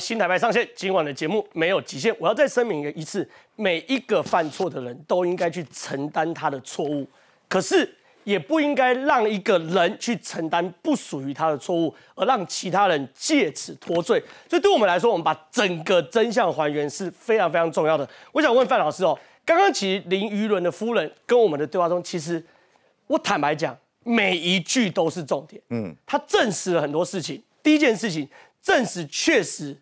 新台牌上线，今晚的节目没有极限。我要再声明一次，每一个犯错的人都应该去承担他的错误，可是也不应该让一个人去承担不属于他的错误，而让其他人借此脱罪。所以，对我们来说，我们把整个真相还原是非常非常重要的。我想问范老师哦，刚刚其实林于伦的夫人跟我们的对话中，其实我坦白讲，每一句都是重点。嗯，他证实了很多事情。第一件事情。证实确实，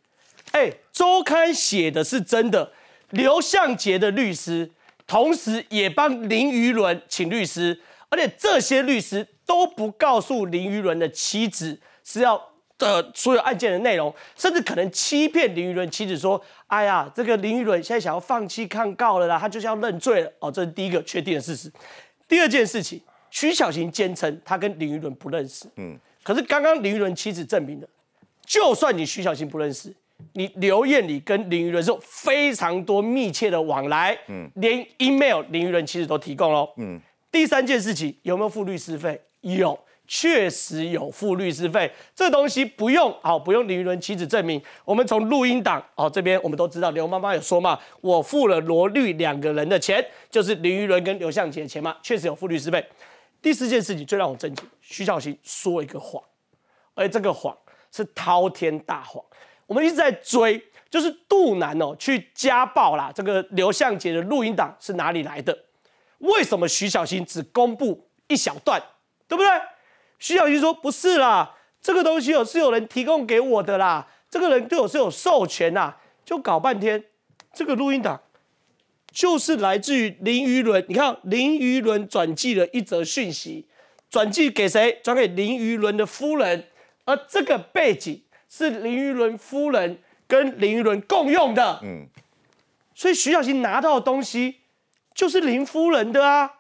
哎，周刊写的是真的。刘向杰的律师，同时也帮林于伦请律师，而且这些律师都不告诉林于伦的妻子是要的所有案件的内容，甚至可能欺骗林于伦妻子说：“哎呀，这个林于伦现在想要放弃抗告了啦，他就是要认罪了。”哦，这是第一个确定的事实。第二件事情，徐小琴坚称他跟林于伦不认识，嗯，可是刚刚林于伦妻子证明了。就算你徐小琴不认识你，刘彦理跟林育伦是非常多密切的往来，嗯，连 email 林育伦妻子都提供了，嗯。第三件事情有没有付律师费？有，确实有付律师费。这东西不用，好不用林育伦妻子证明。我们从录音档，好这边我们都知道刘妈妈有说嘛，我付了罗律两个人的钱，就是林育伦跟刘向杰的钱嘛，确实有付律师费。第四件事情最让我震惊，徐小琴说一个谎，而这个谎。是滔天大谎，我们一直在追，就是杜南哦去家暴啦。这个刘向杰的录音档是哪里来的？为什么徐小新只公布一小段，对不对？徐小新说不是啦，这个东西哦是有人提供给我的啦，这个人对我是有授权呐。就搞半天，这个录音档就是来自于林育伦。你看林育伦转寄了一则讯息，转寄给谁？转给林育伦的夫人。而这个背景是林育伦夫人跟林育伦共用的，嗯，所以徐小琴拿到的东西就是林夫人的啊，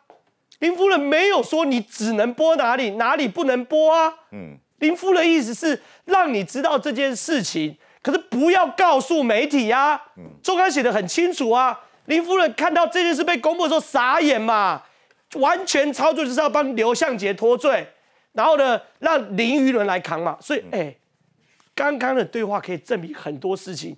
林夫人没有说你只能播哪里，哪里不能播啊，嗯，林夫人意思是让你知道这件事情，可是不要告诉媒体啊，周刊写的很清楚啊，林夫人看到这件事被公布后傻眼嘛，完全操作就是要帮刘向杰脱罪。然后呢，让林依伦来扛嘛。所以，哎，刚刚的对话可以证明很多事情，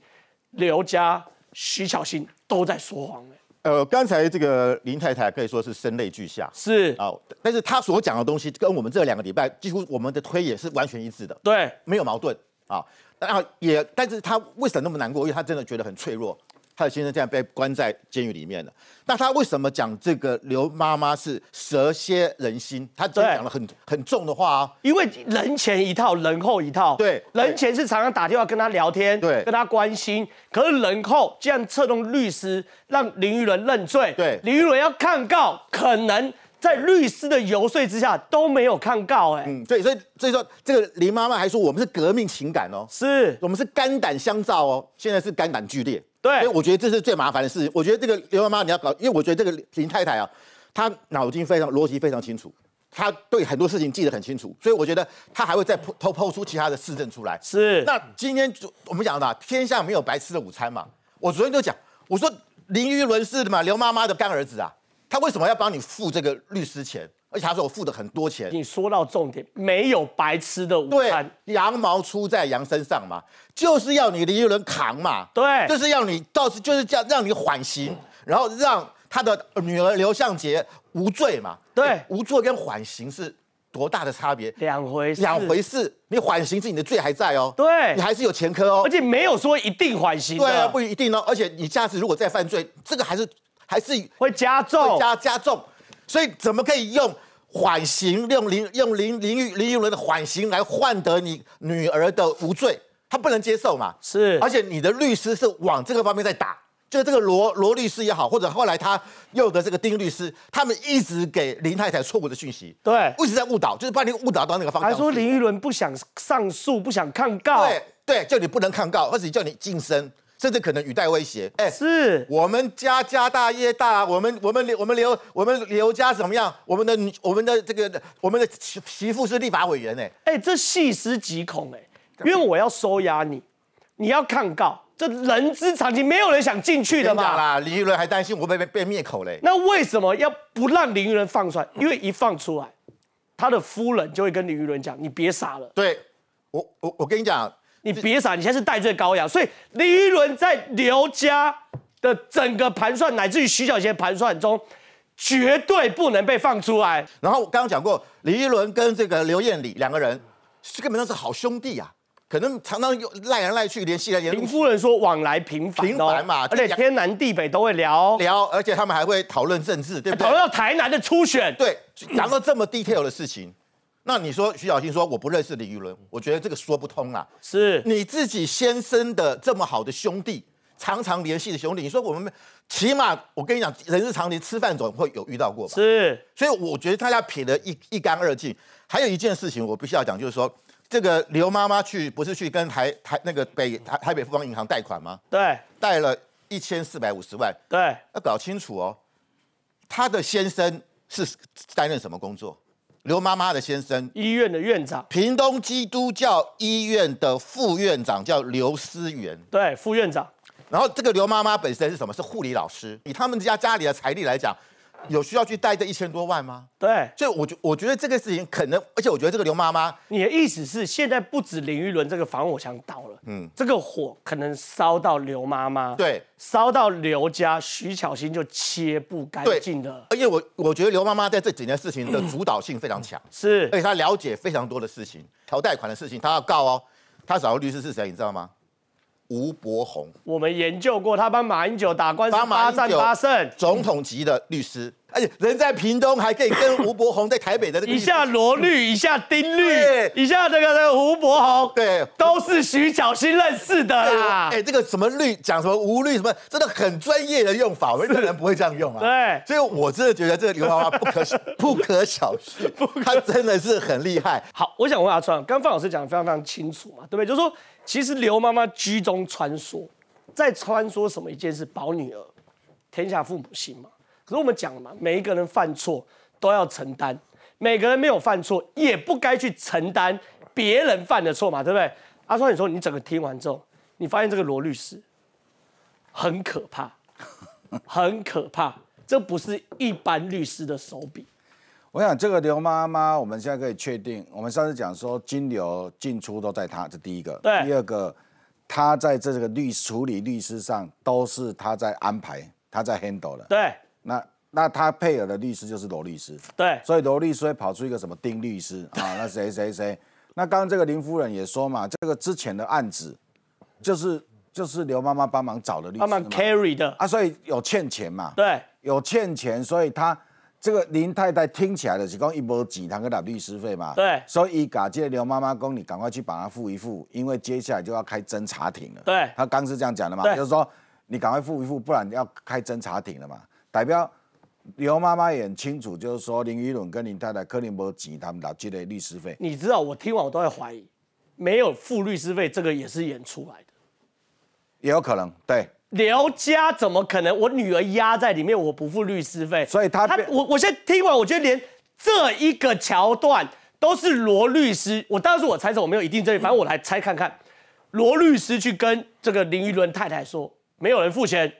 刘家、徐巧芯都在说谎呃，刚才这个林太太可以说是声泪俱下，是啊，但是她所讲的东西跟我们这两个礼拜几乎我们的推演是完全一致的，对，没有矛盾啊。然、后也，但是她为什么那么难过？因为她真的觉得很脆弱。他的先生现在被关在监狱里面了。那他为什么讲这个刘妈妈是蛇蝎人心？他真的讲了很很重的话啊！因为人前一套，人后一套。对，人前是常常打电话跟他聊天，对，跟他关心。可是人后竟然策动律师让林育伦认罪。对，林育伦要抗告，可能在律师的游说之下都没有抗告。哎，嗯，对，所以所以说，这个林妈妈还说我们是革命情感哦，是我们是肝胆相照哦，现在是肝胆俱裂。对，所以我觉得这是最麻烦的事情。我觉得这个刘妈妈你要搞，因为我觉得这个林太太啊，她脑筋非常逻辑非常清楚，她对很多事情记得很清楚，所以我觉得她还会再剖偷剖出其他的市政出来。是，那今天就我们讲嘛，天下没有白吃的午餐嘛。我昨天就讲，我说林育伦是嘛刘妈妈的干儿子啊，他为什么要帮你付这个律师钱？而且他说我付的很多钱。你说到重点，没有白吃的午餐。对，羊毛出在羊身上嘛，就是要你一个人扛嘛。对，就是要你到时就是这样让你缓刑，然后让他的女儿刘向杰无罪嘛。对，无罪跟缓刑是多大的差别？两回事。两回事，你缓刑是你的罪还在哦。对，你还是有前科哦。而且没有说一定缓刑。对啊，不一定哦。而且你下次如果再犯罪，这个还是还是会加重，加加重。所以怎么可以用？缓刑用林用林林玉林玉伦的缓刑来换得你女儿的无罪，他不能接受嘛？是，而且你的律师是往这个方面在打，就这个罗罗律师也好，或者后来他又的这个丁律师，他们一直给林太太错误的讯息，对，一直在误导，就是把你误导到那个方向。还说林玉伦不想上诉，不想抗告，对对，叫你不能抗告，而且叫你晋升。甚至可能语带威胁，哎，是我们家家大业大，我们我们我们刘我们刘家怎么样？我们的我们的这个我们的媳媳妇是立法委员呢，哎，这细思极恐哎，因为我要收押你，你要抗告，这人之常情，没有人想进去的嘛。李玉伦还担心我被被被灭口嘞，那为什么要不让李玉伦放出来？因为一放出来，他的夫人就会跟李玉伦讲，你别傻了。对我我我跟你讲。你别傻，你现在是戴罪羔羊。所以李依伦在刘家的整个盘算，乃至于徐小贤盘算中，绝对不能被放出来。然后我刚刚讲过，李依伦跟这个刘艳丽两个人，根本上是好兄弟啊，可能常常又来来去去联系的。林夫人说往来频繁，频繁嘛，而且天南地北都会聊聊，而且他们还会讨论政治，对不对？讨论到台南的初选，对，讲到这么 detail 的事情。那你说，徐小新说我不认识李玉伦，我觉得这个说不通啊。是你自己先生的这么好的兄弟，常常联系的兄弟，你说我们起码，我跟你讲，人日常理，吃饭总会有遇到过吧？是。所以我觉得大家撇得一一干二净。还有一件事情我必须要讲，就是说这个刘妈妈去不是去跟台台那个北台台北富邦银行贷款吗？对，贷了一千四百五十万。对，要搞清楚哦，他的先生是担任什么工作？刘妈妈的先生，医院的院长，屏东基督教医院的副院长叫刘思源，对，副院长。然后这个刘妈妈本身是什么？是护理老师。以他们家家里的财力来讲。有需要去贷这一千多万吗？对，所以我觉我觉得这个事情可能，而且我觉得这个刘妈妈，你的意思是现在不止林育伦这个防火墙倒了，嗯，这个火可能烧到刘妈妈，对，烧到刘家，徐巧芯就切不干净了。而且我我觉得刘妈妈在这几件事情的主导性非常强，是，而且她了解非常多的事情，调贷款的事情她要告哦，她找的律师是谁，你知道吗？吴伯宏，我们研究过，他帮马英九打官司八战八胜，总统级的律师。而且人在屏东还可以跟吴伯宏在台北的，一下罗绿，一下丁绿，一下这个这个吴伯宏，对，都是徐小新认识的啦。哎，这个什么绿讲什么吴绿什么，真的很专业的用法，我们一人不会这样用啊。对，所以我真的觉得这个刘妈妈 不可不可小觑，他真的是很厉害。好，我想问阿川，刚范老师讲的非常非常清楚嘛，对不对？就说其实刘妈妈居中穿梭，在穿梭什么一件事，保女儿，天下父母心嘛。可是我们讲了嘛，每一个人犯错都要承担，每个人没有犯错也不该去承担别人犯的错嘛，对不对？阿川，你说你整个听完之后，你发现这个罗律师很可怕，很可怕，这不是一般律师的手笔。我想这个刘妈妈，我们现在可以确定，我们上次讲说金流进出都在他，这第一个；第二个，他在这个律处理律师上都是他在安排，他在 handle 了。对。那他配偶的律师就是罗律师，对，所以罗律师会跑出一个什么丁律师啊？那谁谁谁？那刚刚这个林夫人也说嘛，这个之前的案子就是就是刘妈妈帮忙找的律师，帮忙 carry 的啊，所以有欠钱嘛？对，有欠钱，所以他这个林太太听起来的是讲一波几堂个打律师费嘛？对，所以赶借刘妈妈供你赶快去把它付一付，因为接下来就要开侦查庭了。对，他刚是这样讲的嘛，就是说你赶快付一付，不然要开侦查庭了嘛，代表。刘妈妈也很清楚，就是说林依伦跟林太太柯林伯吉他们拿去累律师费。你知道，我听完我都会怀疑，没有付律师费，这个也是演出来的，也有可能。对，刘家怎么可能？我女儿压在里面，我不付律师费。所以他他我我现在听完，我觉得连这一个桥段都是罗律师。我当时我猜测，我没有一定证据。反正我来猜看看，罗律师去跟这个林依伦太太说，没有人付钱，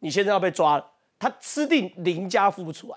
你现在要被抓了。他吃定林家付不出来，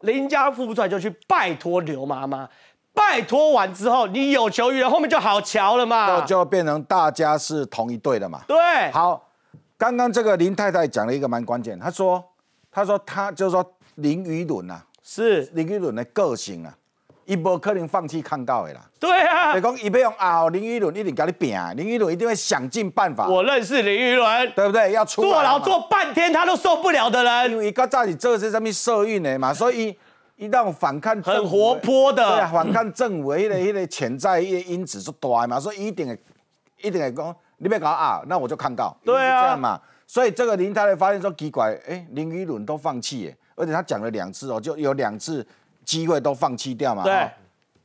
林家付不出来就去拜托刘妈妈，拜托完之后，你有求于人，后面就好瞧了嘛，就变成大家是同一队的嘛。对，好，刚刚这个林太太讲了一个蛮关键，她说，她说她就是说林依伦啊，是林依伦的个性啊。伊无可能放弃抗告的啦。对啊，所以讲伊别用啊，林依轮一定甲你拼，林依轮一定会想尽办法。我认识林依轮，对不对？要出坐牢坐半天，他都受不了的人。因为伊刚在你这是上面受孕的嘛，所以伊一旦反抗，很活泼的，对啊，反抗政府迄个迄个潜在一些因子是大嘛，所以一定一定会讲你别搞啊，那我就抗告。对啊这样嘛，所以这个林太太发现说奇怪，哎，林依轮都放弃耶，而且他讲了两次哦，就有两次。机会都放弃掉嘛？对，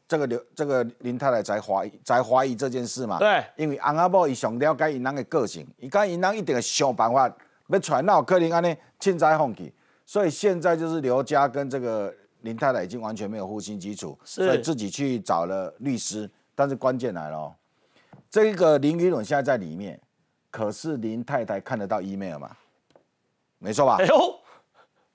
这个刘，这个林太太才怀疑，才怀疑这件事嘛？对，因为安阿伯伊想了解银行的个性，伊讲银行一定想办法要传闹克林安呢，凊彩放弃。所以现在就是刘家跟这个林太太已经完全没有互信基础，所以自己去找了律师。但是关键来了，这个林宇荣现在在里面，可是林太太看得到 email 吗？没错吧？哎呦！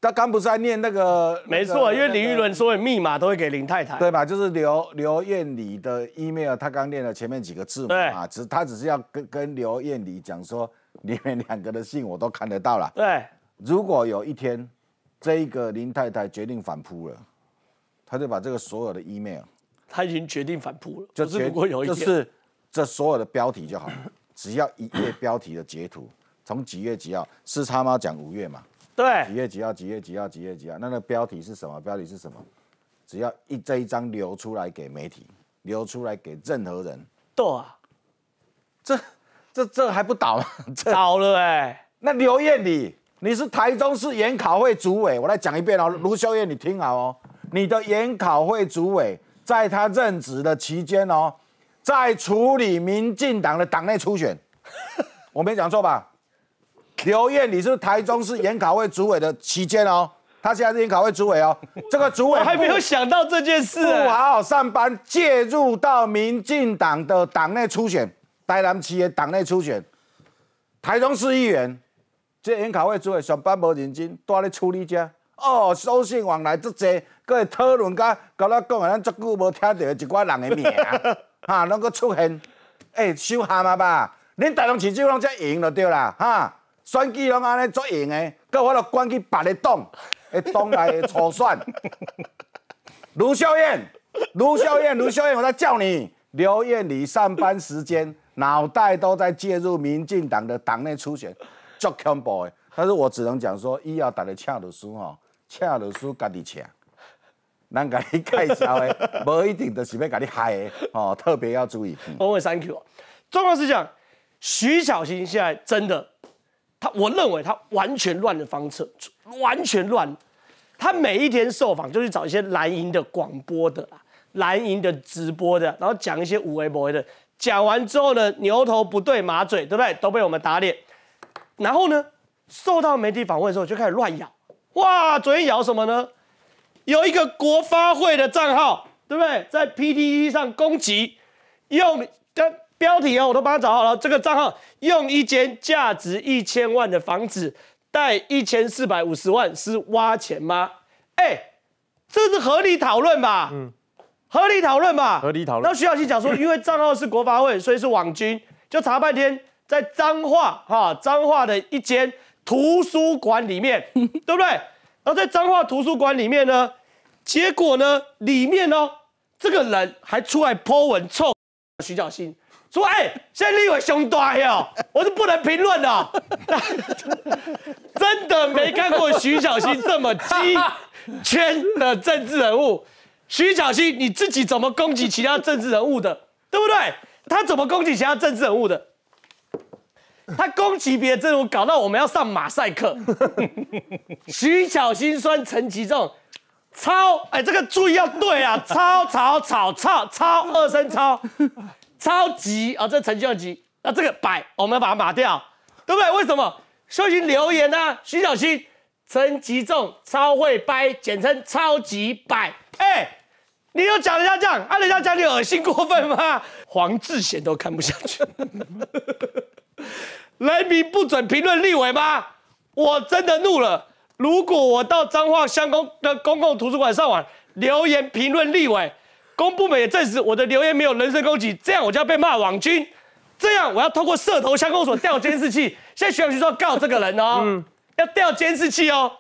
他刚不是在念那个？没错，因为林玉伦所有密码都会给林太太，对吧？就是刘刘艳丽的 email，他刚念了前面几个字嘛，啊，只他只是要跟跟刘艳丽讲说，你们两个的信我都看得到了。对，如果有一天这一个林太太决定反扑了，他就把这个所有的 email，他已经决定反扑了，就是如果有一天，就是这所有的标题就好了，只要一页标题的截图，从几月几号是他妈讲五月嘛？对，几月几号？几月几号？几月几号？那那标题是什么？标题是什么？只要一这一张流出来给媒体，流出来给任何人，多啊！这这这还不倒吗？了？倒了哎！那刘艳丽，你是台中市研考会主委，我来讲一遍哦，卢秀业，你听好哦，你的研考会主委在他任职的期间哦，在处理民进党的党内初选，我没讲错吧？刘燕，你是台中市研考会主委的期间哦，他现在是研考会主委哦，这个主委还没有想到这件事，不好上班介入到民进党的党内初选，台南七的党内初选，台中市议员，这研考会主委上班无认真，待咧处理遮，哦，收信往来足多，搁会讨论噶，跟咱讲的，咱足久无听到一寡人的名，哈，能够出现？哎，受撼了吧？恁台市七员拢只赢了对啦，哈。选举拢安尼做用诶，搁法著关去别个党诶，党内诶初选。卢秀燕，卢秀燕，卢秀燕，我在叫你。刘燕你上班时间脑袋都在介入民进党的党内初选，足恐怖诶。但是我只能讲说，伊要打日请律师吼，请律师家己请。咱甲你介绍诶，无一定就是要甲你害诶。哦，特别要注意。我问，Thank you。重要是讲，徐小新现在真的。他我认为他完全乱的方策，完全乱。他每一天受访就去找一些蓝营的广播的啦，蓝营的直播的，然后讲一些无为不为的。讲完之后呢，牛头不对马嘴，对不对？都被我们打脸。然后呢，受到媒体访问的时候就开始乱咬。哇，昨天咬什么呢？有一个国发会的账号，对不对？在 PTT 上攻击，用跟标题哦，我都帮他找好了。这个账号用一间价值一千万的房子贷一千四百五十万，是挖钱吗？哎，这是合理讨论吧？嗯，合理讨论吧。合理讨论。那徐小新讲说，因为账号是国发会，所以是网军，就查半天，在彰化哈彰化的一间图书馆里面，对不对？然后在彰化图书馆里面呢，结果呢，里面呢，这个人还出来泼文臭，徐小新。说哎，现在立委胸大呀，我是不能评论的。真的没看过徐小新这么激，圈的政治人物。徐小新，你自己怎么攻击其他政治人物的？对不对？他怎么攻击其他政治人物的？他攻击别人，府，搞到我们要上马赛克。徐小新酸陈其重，超哎，这个注意要对啊，超吵吵吵超二声超。超级啊，这陈吉仲那这个百，我们要把它码掉，对不对？为什么？收起留言呐，徐小新、陈吉仲超会掰，简称超级掰。哎，你又讲人家这样，人家讲你恶心过分吗？黄志贤都看不下去，人 民不准评论立委吗？我真的怒了，如果我到彰化乡公的公共图书馆上网留言评论立委。公部门也证实我的留言没有人身攻击，这样我就要被骂网军，这样我要透过社头乡公所调监视器。现在徐小溪说告这个人哦，要调监视器哦，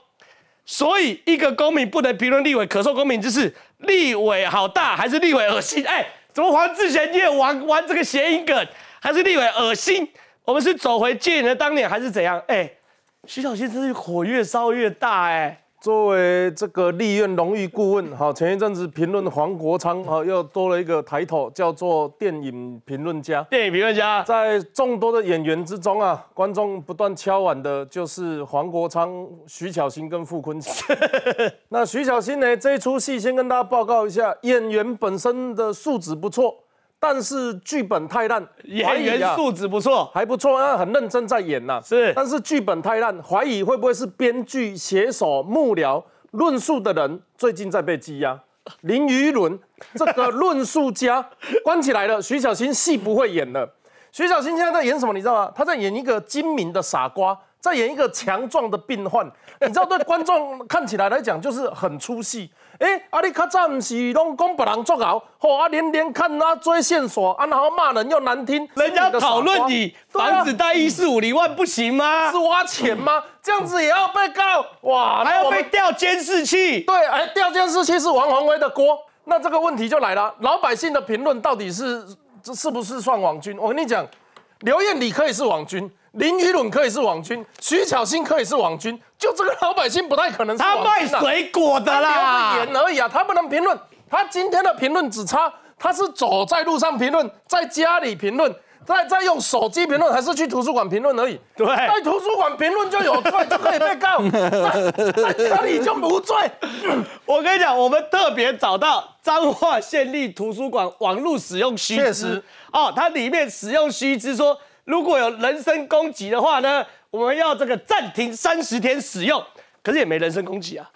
所以一个公民不能评论立委，可受公民之事。立委好大还是立委恶心？哎，怎么黄志贤你也玩玩这个谐音梗？还是立委恶心？我们是走回戒严的当年还是怎样？哎，徐小新，真是火越烧越大哎。作为这个立院荣誉顾问，哈，前一阵子评论黄国昌，哈，又多了一个抬头，叫做电影评论家。电影评论家，在众多的演员之中啊，观众不断敲碗的就是黄国昌、徐巧芯跟傅坤奇。那徐巧芯呢，这一出戏先跟大家报告一下，演员本身的素质不错。但是剧本太烂，演员素质不错，还不错，啊，很认真在演呐。是，但是剧本太烂，怀疑会不会是编剧、写手、幕僚、论述的人最近在被羁押？林语伦这个论述家关起来了，徐小新戏不会演了。徐小新现在在演什么？你知道吗？他在演一个精明的傻瓜，在演一个强壮的病患。你知道对观众看起来来讲，就是很出戏。哎，啊！你卡在毋是拢讲别人作搞，吼啊！连连看啊追线索，啊，然后骂人又难听。人家讨论你房子贷一四五零万不行吗？是挖钱吗？这样子也要被告？哇！还要被调监视器？对，哎，调监视器是王宏威的锅。那这个问题就来了，老百姓的评论到底是这是不是算网军？我跟你讲，刘彦理可以是网军，林雨伦可以是网军，徐巧芯可以是网军。就这个老百姓不太可能。他卖水果的啦，演而已啊，他不能评论，他今天的评论只差，他是走在路上评论，在家里评论，在在用手机评论，还是去图书馆评论而已。对，在图书馆评论就有罪，就可以被告；在家里就不罪。我跟你讲，我们特别找到彰化县立图书馆网络使用须知哦，它里面使用须知说。如果有人身攻击的话呢，我们要这个暂停三十天使用，可是也没人身攻击啊。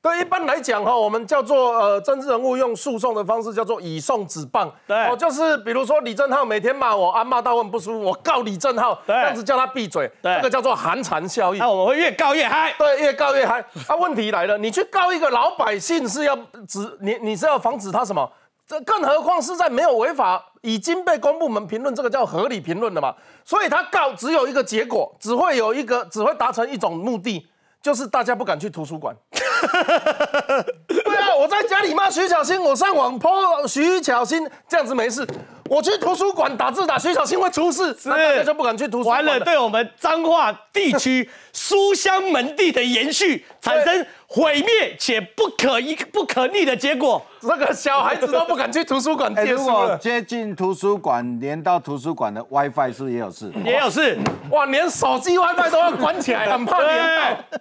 对，一般来讲哈，我们叫做呃，政治人物用诉讼的方式叫做以送止棒。对，哦，就是比如说李正浩每天骂我啊，骂到我很不舒服，我告李正浩，这样子叫他闭嘴。这个叫做寒蝉效应。那我们会越告越嗨。对，越告越嗨。i g 那问题来了，你去告一个老百姓是要止你你是要防止他什么？这更何况是在没有违法，已经被公部门评论，这个叫合理评论的嘛。所以他告只有一个结果，只会有一个，只会达成一种目的，就是大家不敢去图书馆。对啊，我在家里骂徐小新，我上网泼徐小新，这样子没事。我去图书馆打字打徐小新会出事，那大家就不敢去图书馆。完了，对我们彰化地区书香门第的延续产生。毁灭且不可一不可逆的结果，这个小孩子都不敢去图书馆。借书馆接近图书馆，连到图书馆的 WiFi 是也有事，也有事。哇，连手机 WiFi 都要关起来，很怕连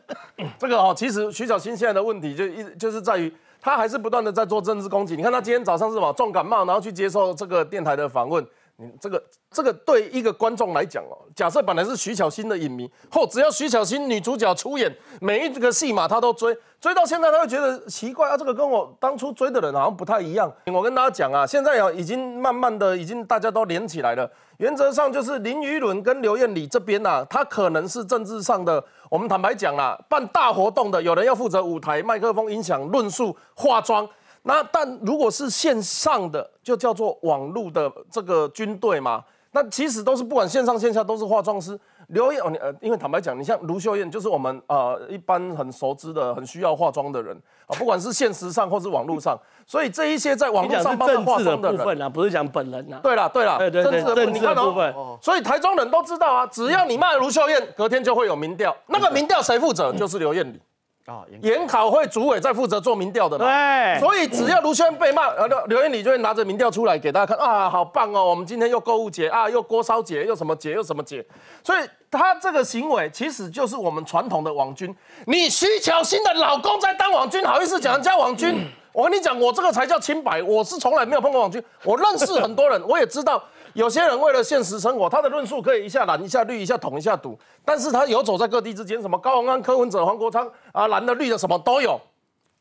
到。这个哦，其实徐小青现在的问题就一就是在于，他还是不断的在做政治攻击。你看他今天早上是吧，重感冒，然后去接受这个电台的访问。你这个这个对一个观众来讲哦，假设本来是徐巧新的影迷，或只要徐巧新女主角出演，每一个戏码他都追，追到现在他会觉得奇怪啊，这个跟我当初追的人好像不太一样。我跟大家讲啊，现在啊已经慢慢的已经大家都连起来了。原则上就是林依伦跟刘彦理这边呐，他可能是政治上的，我们坦白讲啊，办大活动的有人要负责舞台、麦克风、音响、论述、化妆。那但如果是线上的，就叫做网络的这个军队嘛。那其实都是不管线上线下都是化妆师。刘燕，呃，因为坦白讲，你像卢秀燕，就是我们呃一般很熟知的、很需要化妆的人 啊，不管是现实上或是网络上，所以这一些在网络上帮她化妆的部分啊，不是讲本人啊。对了，对了，对对对，政治的部分，所以台中人都知道啊，只要你骂卢秀燕，隔天就会有民调，那个民调谁负责？就是刘燕理。啊，研考会主委在负责做民调的嘛，对，所以只要卢先生被骂，呃，刘刘彦就会拿着民调出来给大家看啊，好棒哦，我们今天又购物节啊，又锅烧节，又什么节，又什么节，所以他这个行为其实就是我们传统的网军，你徐巧芯的老公在当网军，好意思讲人家网军？我跟你讲，我这个才叫清白，我是从来没有碰过网军，我认识很多人，我也知道。有些人为了现实生活，他的论述可以一下蓝一下绿一下捅一下赌，但是他游走在各地之间，什么高文安、柯文哲、黄国昌啊蓝的绿的什么都有，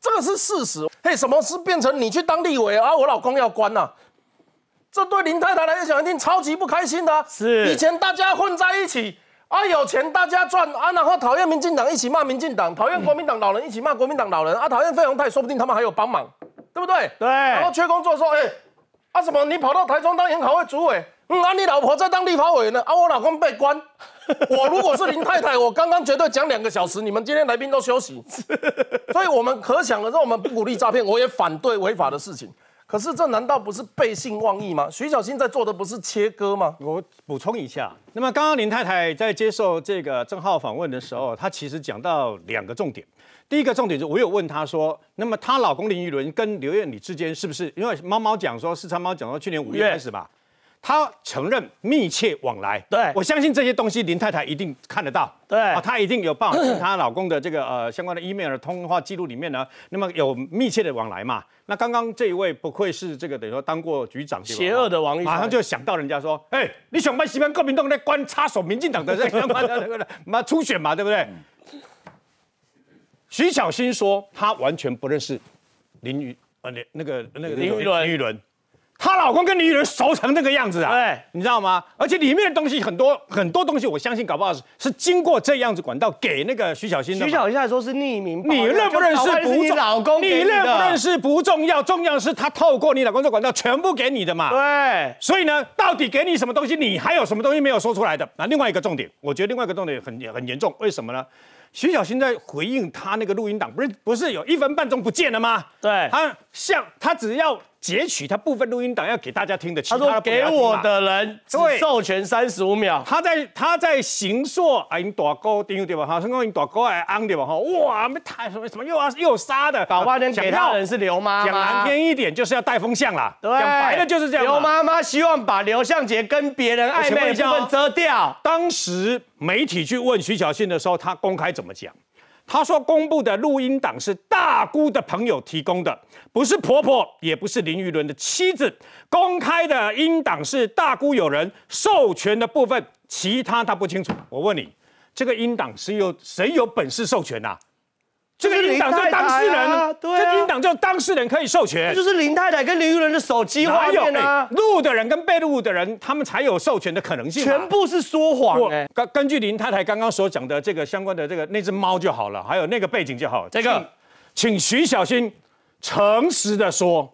这个是事实。嘿，什么是变成你去当立委啊？我老公要关呐，这对林太太来讲一定超级不开心的。是，以前大家混在一起啊，有钱大家赚啊，然后讨厌民进党一起骂民进党，讨厌国民党老人一起骂国民党老人啊，讨厌费鸿泰，说不定他们还有帮忙，对不对？对。然后缺工作说，哎。啊，什么？你跑到台中当研讨会主委，嗯，啊，你老婆在当立法委员呢，啊，我老公被关。我如果是林太太，我刚刚绝对讲两个小时，你们今天来宾都休息。所以，我们可想而知，我们不鼓励诈骗，我也反对违法的事情。可是，这难道不是背信忘义吗？徐小新在做的不是切割吗？我补充一下，那么刚刚林太太在接受这个郑浩访问的时候，她其实讲到两个重点。第一个重点是，我有问她说，那么她老公林育伦跟刘燕丽之间是不是？因为猫猫讲说，四川猫讲说，去年五月开始吧，她承认密切往来。对我相信这些东西，林太太一定看得到，对啊，她一定有办法从她老公的这个呃相关的 email、的通话记录里面呢，那么有密切的往来嘛？那刚刚这一位不愧是这个等于说当过局长、邪恶的王，马上就想到人家说，哎，你想办？喜欢各民党在关插手民进党的这个妈的妈初选嘛，对不对？徐小新说：“他完全不认识林雨，呃，那那个那个林雨林雨伦，她老公跟林雨伦熟成那个样子啊？对，你知道吗？而且里面的东西很多很多东西，我相信搞不好是是经过这样子管道给那个徐小新的。徐小新还说是匿名，你认不认识不重要，你认不认识不重要，重要的是他透过你老公这管道全部给你的嘛？对。所以呢，到底给你什么东西？你还有什么东西没有说出来的？那另外一个重点，我觉得另外一个重点很很严重，为什么呢？”徐小新在回应他那个录音档，不是不是有一分半钟不见了吗？对，他。像他只要截取他部分录音档，要给大家听的，他说给我的人只授权三十五秒。他在他在行说，哎，大哥，听对吧？哈，成你大哥，哎，安对吧？哈，哇，没太什么什么，又啊又杀的，讲半天，讲半人是刘妈妈，讲难听一点就是要带风向啦。对，讲白了就是这样。刘妈妈希望把刘向杰跟别人暧昧的部分遮掉。当时媒体去问徐小迅的时候，他公开怎么讲？他说公布的录音档是大姑的朋友提供的，不是婆婆，也不是林育伦的妻子。公开的音档是大姑有人授权的部分，其他他不清楚。我问你，这个音档是由谁有本事授权呐？这录音档就当事人，这录音档就当事人可以授权。就是林太太跟林育仁的手机画面呐。录的人跟被录的人，他们才有授权的可能性。全部是说谎诶。根根据林太太刚刚所讲的这个相关的这个那只猫就好了，还有那个背景就好了。这个，请徐小新诚实的说，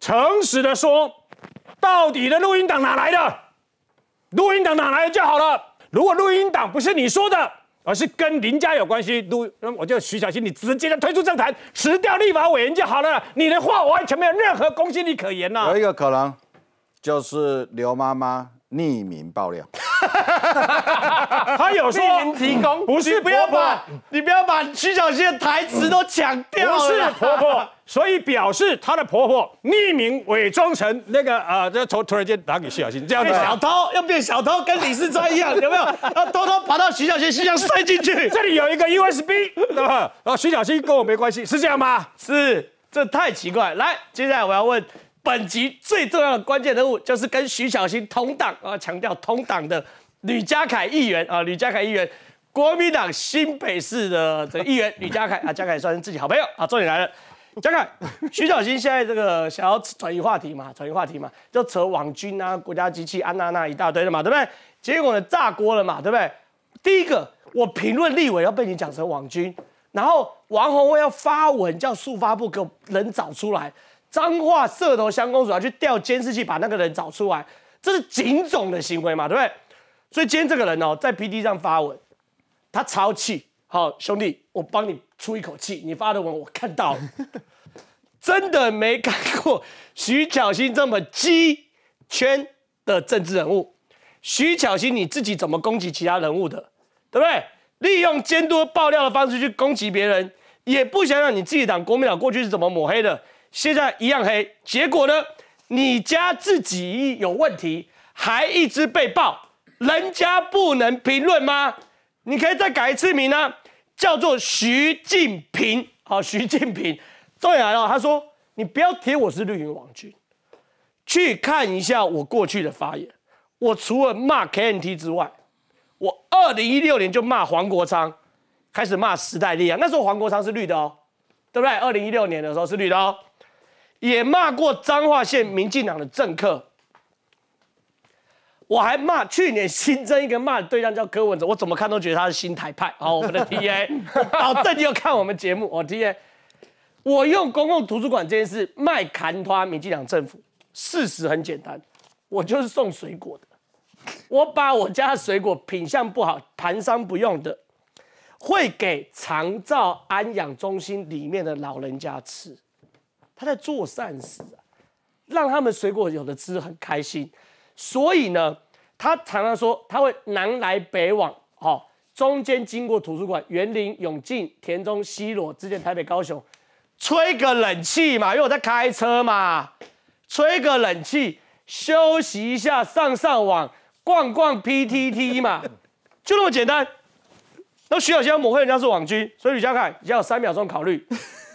诚实的说，到底的录音档哪来的？录音档哪来的就好了。如果录音档不是你说的。而是跟林家有关系，都那我就徐小溪，你直接的退出政坛，辞掉立法委员就好了。你的话完全没有任何公信力可言呐。有一个可能，就是刘妈妈匿名爆料，她有说，不是不要把，你不要把徐小溪的台词都抢掉了，不是婆婆。所以表示她的婆婆匿名伪装成那个啊，这突突然间打给徐小新这样的小偷又变小偷，跟李世川一样，有没有？他偷偷跑到徐小新信箱塞进去，这里有一个 USB，对吧？然后徐小新跟我没关系，是这样吗？是，这太奇怪。来，接下来我要问本集最重要的关键人物，就是跟徐小新同党啊，强调同党的吕家凯议员啊，吕家凯议员，国民党新北市的这个议员吕家凯啊，家凯算是自己好朋友啊，重点来了。嘉凯，徐小新现在这个想要转移话题嘛，转移话题嘛，就扯网军啊、国家机器啊那一大堆的嘛，对不对？结果呢炸锅了嘛，对不对？第一个，我评论立委要被你讲成网军，然后王宏卫要发文叫速发部给人找出来，脏话、色头、香公主，要去调监视器把那个人找出来，这是警总的行为嘛，对不对？所以今天这个人哦，在 PT 上发文，他超气。好兄弟，我帮你出一口气。你发的文我看到了，真的没看过徐巧芯这么鸡圈的政治人物。徐巧芯，你自己怎么攻击其他人物的？对不对？利用监督爆料的方式去攻击别人，也不想想你自己党国民党过去是怎么抹黑的，现在一样黑。结果呢？你家自己有问题，还一直被爆，人家不能评论吗？你可以再改一次名啊，叫做徐静平好，徐静平。终于来了，他说：“你不要提我是绿营网军，去看一下我过去的发言。我除了骂 k n t 之外，我二零一六年就骂黄国昌，开始骂时代力量。那时候黄国昌是绿的哦，对不对？二零一六年的时候是绿的哦，也骂过彰化县民进党的政客。”我还骂去年新增一个骂的对象叫柯文哲，我怎么看都觉得他是新台派。好，我们的 T A，老你又看我们节目。我 T A，我用公共图书馆这件事卖砍他民进党政府。事实很简单，我就是送水果的。我把我家的水果品相不好、盘商不用的，会给长照安养中心里面的老人家吃。他在做善事啊，让他们水果有的吃，很开心。所以呢，他常常说他会南来北往，哦，中间经过图书馆、园林、永进、田中、西螺之间，台北、高雄，吹个冷气嘛，因为我在开车嘛，吹个冷气，休息一下，上上网，逛逛 PTT 嘛，就那么简单。那徐小仙要抹黑人家是网军，所以吕家凯，你要有三秒钟考虑，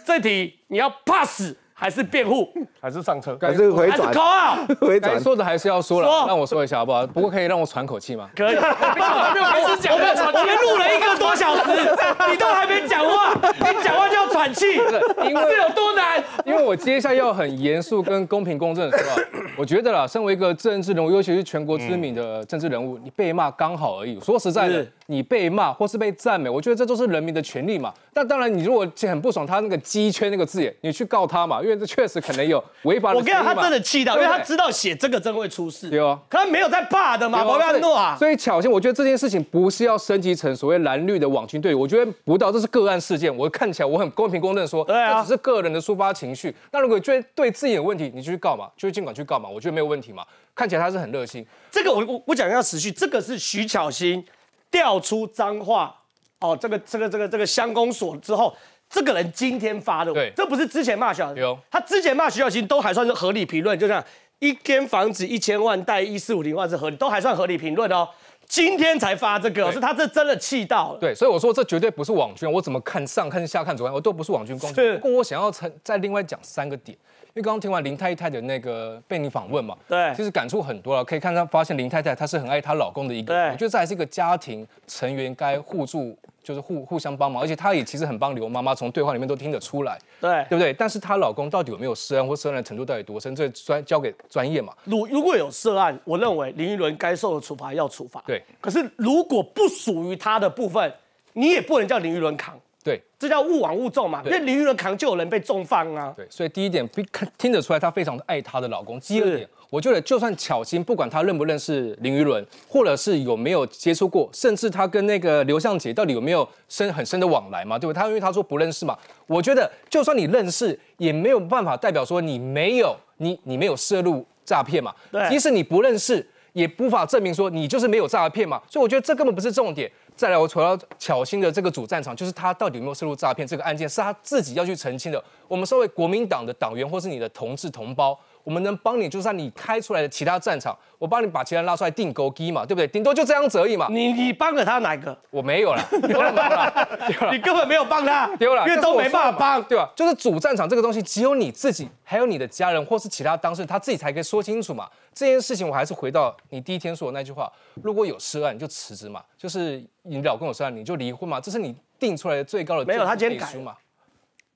这题你要 pass。还是辩护，还是上车，还是回转，考啊，回转。说的还是要说了，让我说一下好不好？不过可以让我喘口气吗？可以。还 没开始讲，我们前录了一个多小时，你都还没讲话，你讲话。喘气，因为这有多难？因为我接下来要很严肃跟公平公正，是吧？我觉得啦，身为一个政治人物，尤其是全国知名的政治人物，你被骂刚好而已。说实在的，你被骂或是被赞美，我觉得这都是人民的权利嘛。但当然，你如果很不爽他那个“鸡圈”那个字眼，你去告他嘛，因为这确实可能有违法。我跟你讲，他真的气到，因为他知道写这个真会出事。对啊，他没有在霸的嘛，不要诺啊。所以，巧心，我觉得这件事情不是要升级成所谓蓝绿的网军队，我觉得不到，这是个案事件。我看起来我很。公平公正说，啊，只是个人的抒发情绪。那如果觉得对己有问题，你就去告嘛，就尽管去告嘛。我觉得没有问题嘛。看起来他是很热心。这个我我我讲一下持序，这个是徐巧芯调出脏话哦，这个这个这个这个乡公所之后，这个人今天发的，这不是之前骂小有，他之前骂徐巧新都还算是合理评论，就像一间房子一千万贷一四五零万是合理，都还算合理评论哦。今天才发这个，是他这真的气到了。对，所以我说这绝对不是网军，我怎么看上看下看左看，我都不是网军攻击。不过我想要再另外讲三个点。因为刚刚听完林太太的那个被你访问嘛，对，其实感触很多了。可以看到，发现林太太她是很爱她老公的一个，我觉得这还是一个家庭成员该互助，就是互互相帮忙。而且她也其实很帮刘妈妈，从对话里面都听得出来，对，对不对？但是她老公到底有没有涉案或涉案的程度到底多深，这专交给专业嘛。如如果有涉案，我认为林依轮该受的处罚要处罚。对，可是如果不属于她的部分，你也不能叫林依轮扛。对，这叫勿往勿中嘛，那林育伦扛就有人被重放啊。对，所以第一点，看听得出来，她非常爱她的老公。第二点，我觉得就算巧心不管她认不认识林育伦，或者是有没有接触过，甚至她跟那个刘向杰到底有没有深很深的往来嘛，对不对？她因为她说不认识嘛，我觉得就算你认识，也没有办法代表说你没有你你没有涉入诈骗嘛。对，即使你不认识，也无法证明说你就是没有诈骗嘛。所以我觉得这根本不是重点。再来，我提到巧心的这个主战场，就是他到底有没有涉入诈骗这个案件，是他自己要去澄清的。我们身为国民党的党员，或是你的同志同胞。我们能帮你，就算你开出来的其他战场，我帮你把其他人拉出来定勾机嘛，对不对？顶多就这样而已嘛。你你帮了他哪一个？我没有了，丢了，你根本没有帮他，丢了，因为都没办法帮，对吧？就是主战场这个东西，只有你自己，还有你的家人，或是其他当事人，他自己才可以说清楚嘛。这件事情，我还是回到你第一天说的那句话：，如果有涉案，就辞职嘛；，就是你老公有涉案，你就离婚嘛。这是你定出来的最高的没有他今天改嘛？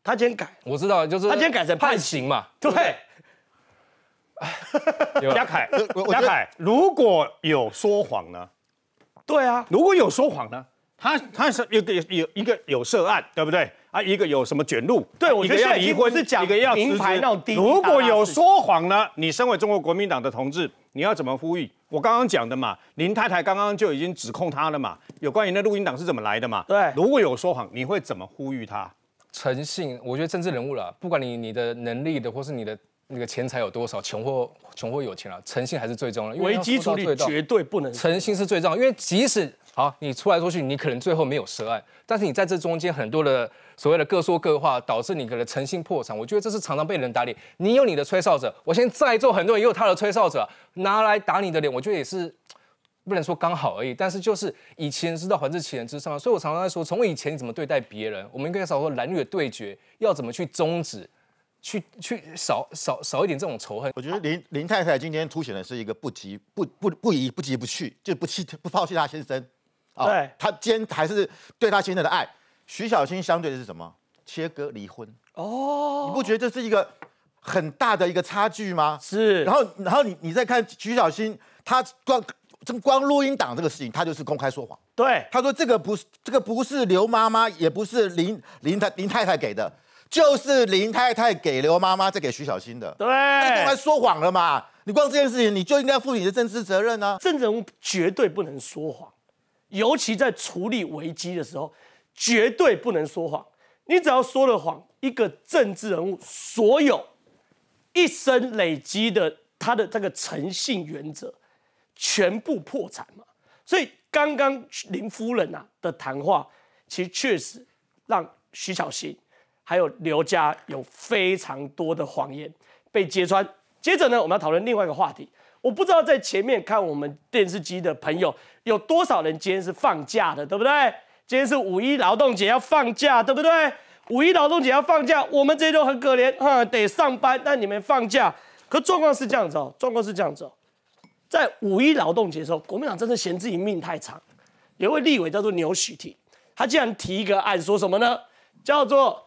他今天改，我知道，就是他今天改成判刑嘛，对。嘉凯，嘉凯，如果有说谎呢？对啊，如果有说谎呢？他他是有有有一个有涉案，对不对？啊，一个有什么卷入？对，我觉得离婚是讲一个名牌那种低。如果有说谎呢？你身为中国国民党的同志，你要怎么呼吁？我刚刚讲的嘛，林太太刚刚就已经指控他了嘛，有关于那录音档是怎么来的嘛？对，如果有说谎，你会怎么呼吁他？诚信，我觉得政治人物啦，不管你你的能力的，或是你的。那个钱财有多少，穷或穷或有钱了，诚信还是最重要的。维基处理绝对不能，诚信是最重要。因为即使好，你出来出去，你可能最后没有涉案，但是你在这中间很多的所谓的各说各话，导致你可能诚信破产。我觉得这是常常被人打脸。你有你的吹哨者，我现在座很多人也有他的吹哨者拿来打你的脸。我觉得也是不能说刚好而已，但是就是以人之道还治其人之身。所以我常常在说，从以前你怎么对待别人，我们应该少说蓝绿的对决要怎么去终止。去去少少少一点这种仇恨。我觉得林林太太今天凸显的是一个不急不不不不急不去，就不弃不抛弃他先生。对，他坚还是对他先生的爱。徐小新相对的是什么？切割离婚。哦，你不觉得这是一个很大的一个差距吗？是。然后然后你你再看徐小新，他光这光录音档这个事情，他就是公开说谎。对，他说这个不是这个不是刘妈妈，也不是林林太林太太给的。就是林太太给刘妈妈，再给徐小新的。对，他刚才说谎了嘛？你光这件事情，你就应该负你的政治责任啊！政治人物绝对不能说谎，尤其在处理危机的时候，绝对不能说谎。你只要说了谎，一个政治人物所有一生累积的他的这个诚信原则，全部破产嘛。所以刚刚林夫人啊的谈话，其实确实让徐小新。还有刘家有非常多的谎言被揭穿。接着呢，我们要讨论另外一个话题。我不知道在前面看我们电视机的朋友有多少人今天是放假的，对不对？今天是五一劳动节要放假，对不对？五一劳动节要放假，我们这些都很可怜，哈，得上班，但你们放假。可状况是这样子哦，状况是这样子哦。在五一劳动节的时候，国民党真的嫌自己命太长。有位立委叫做牛许庭，他竟然提一个案，说什么呢？叫做。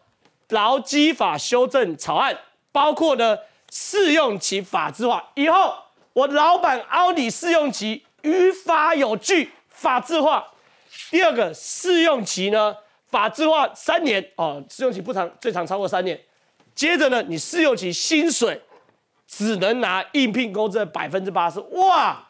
劳基法修正草案包括呢，试用期法制化以后，我老板熬你试用期于法有据，法制化。第二个，试用期呢，法制化三年哦，试用期不长，最长超过三年。接着呢，你试用期薪水只能拿应聘工资的百分之八十。哇，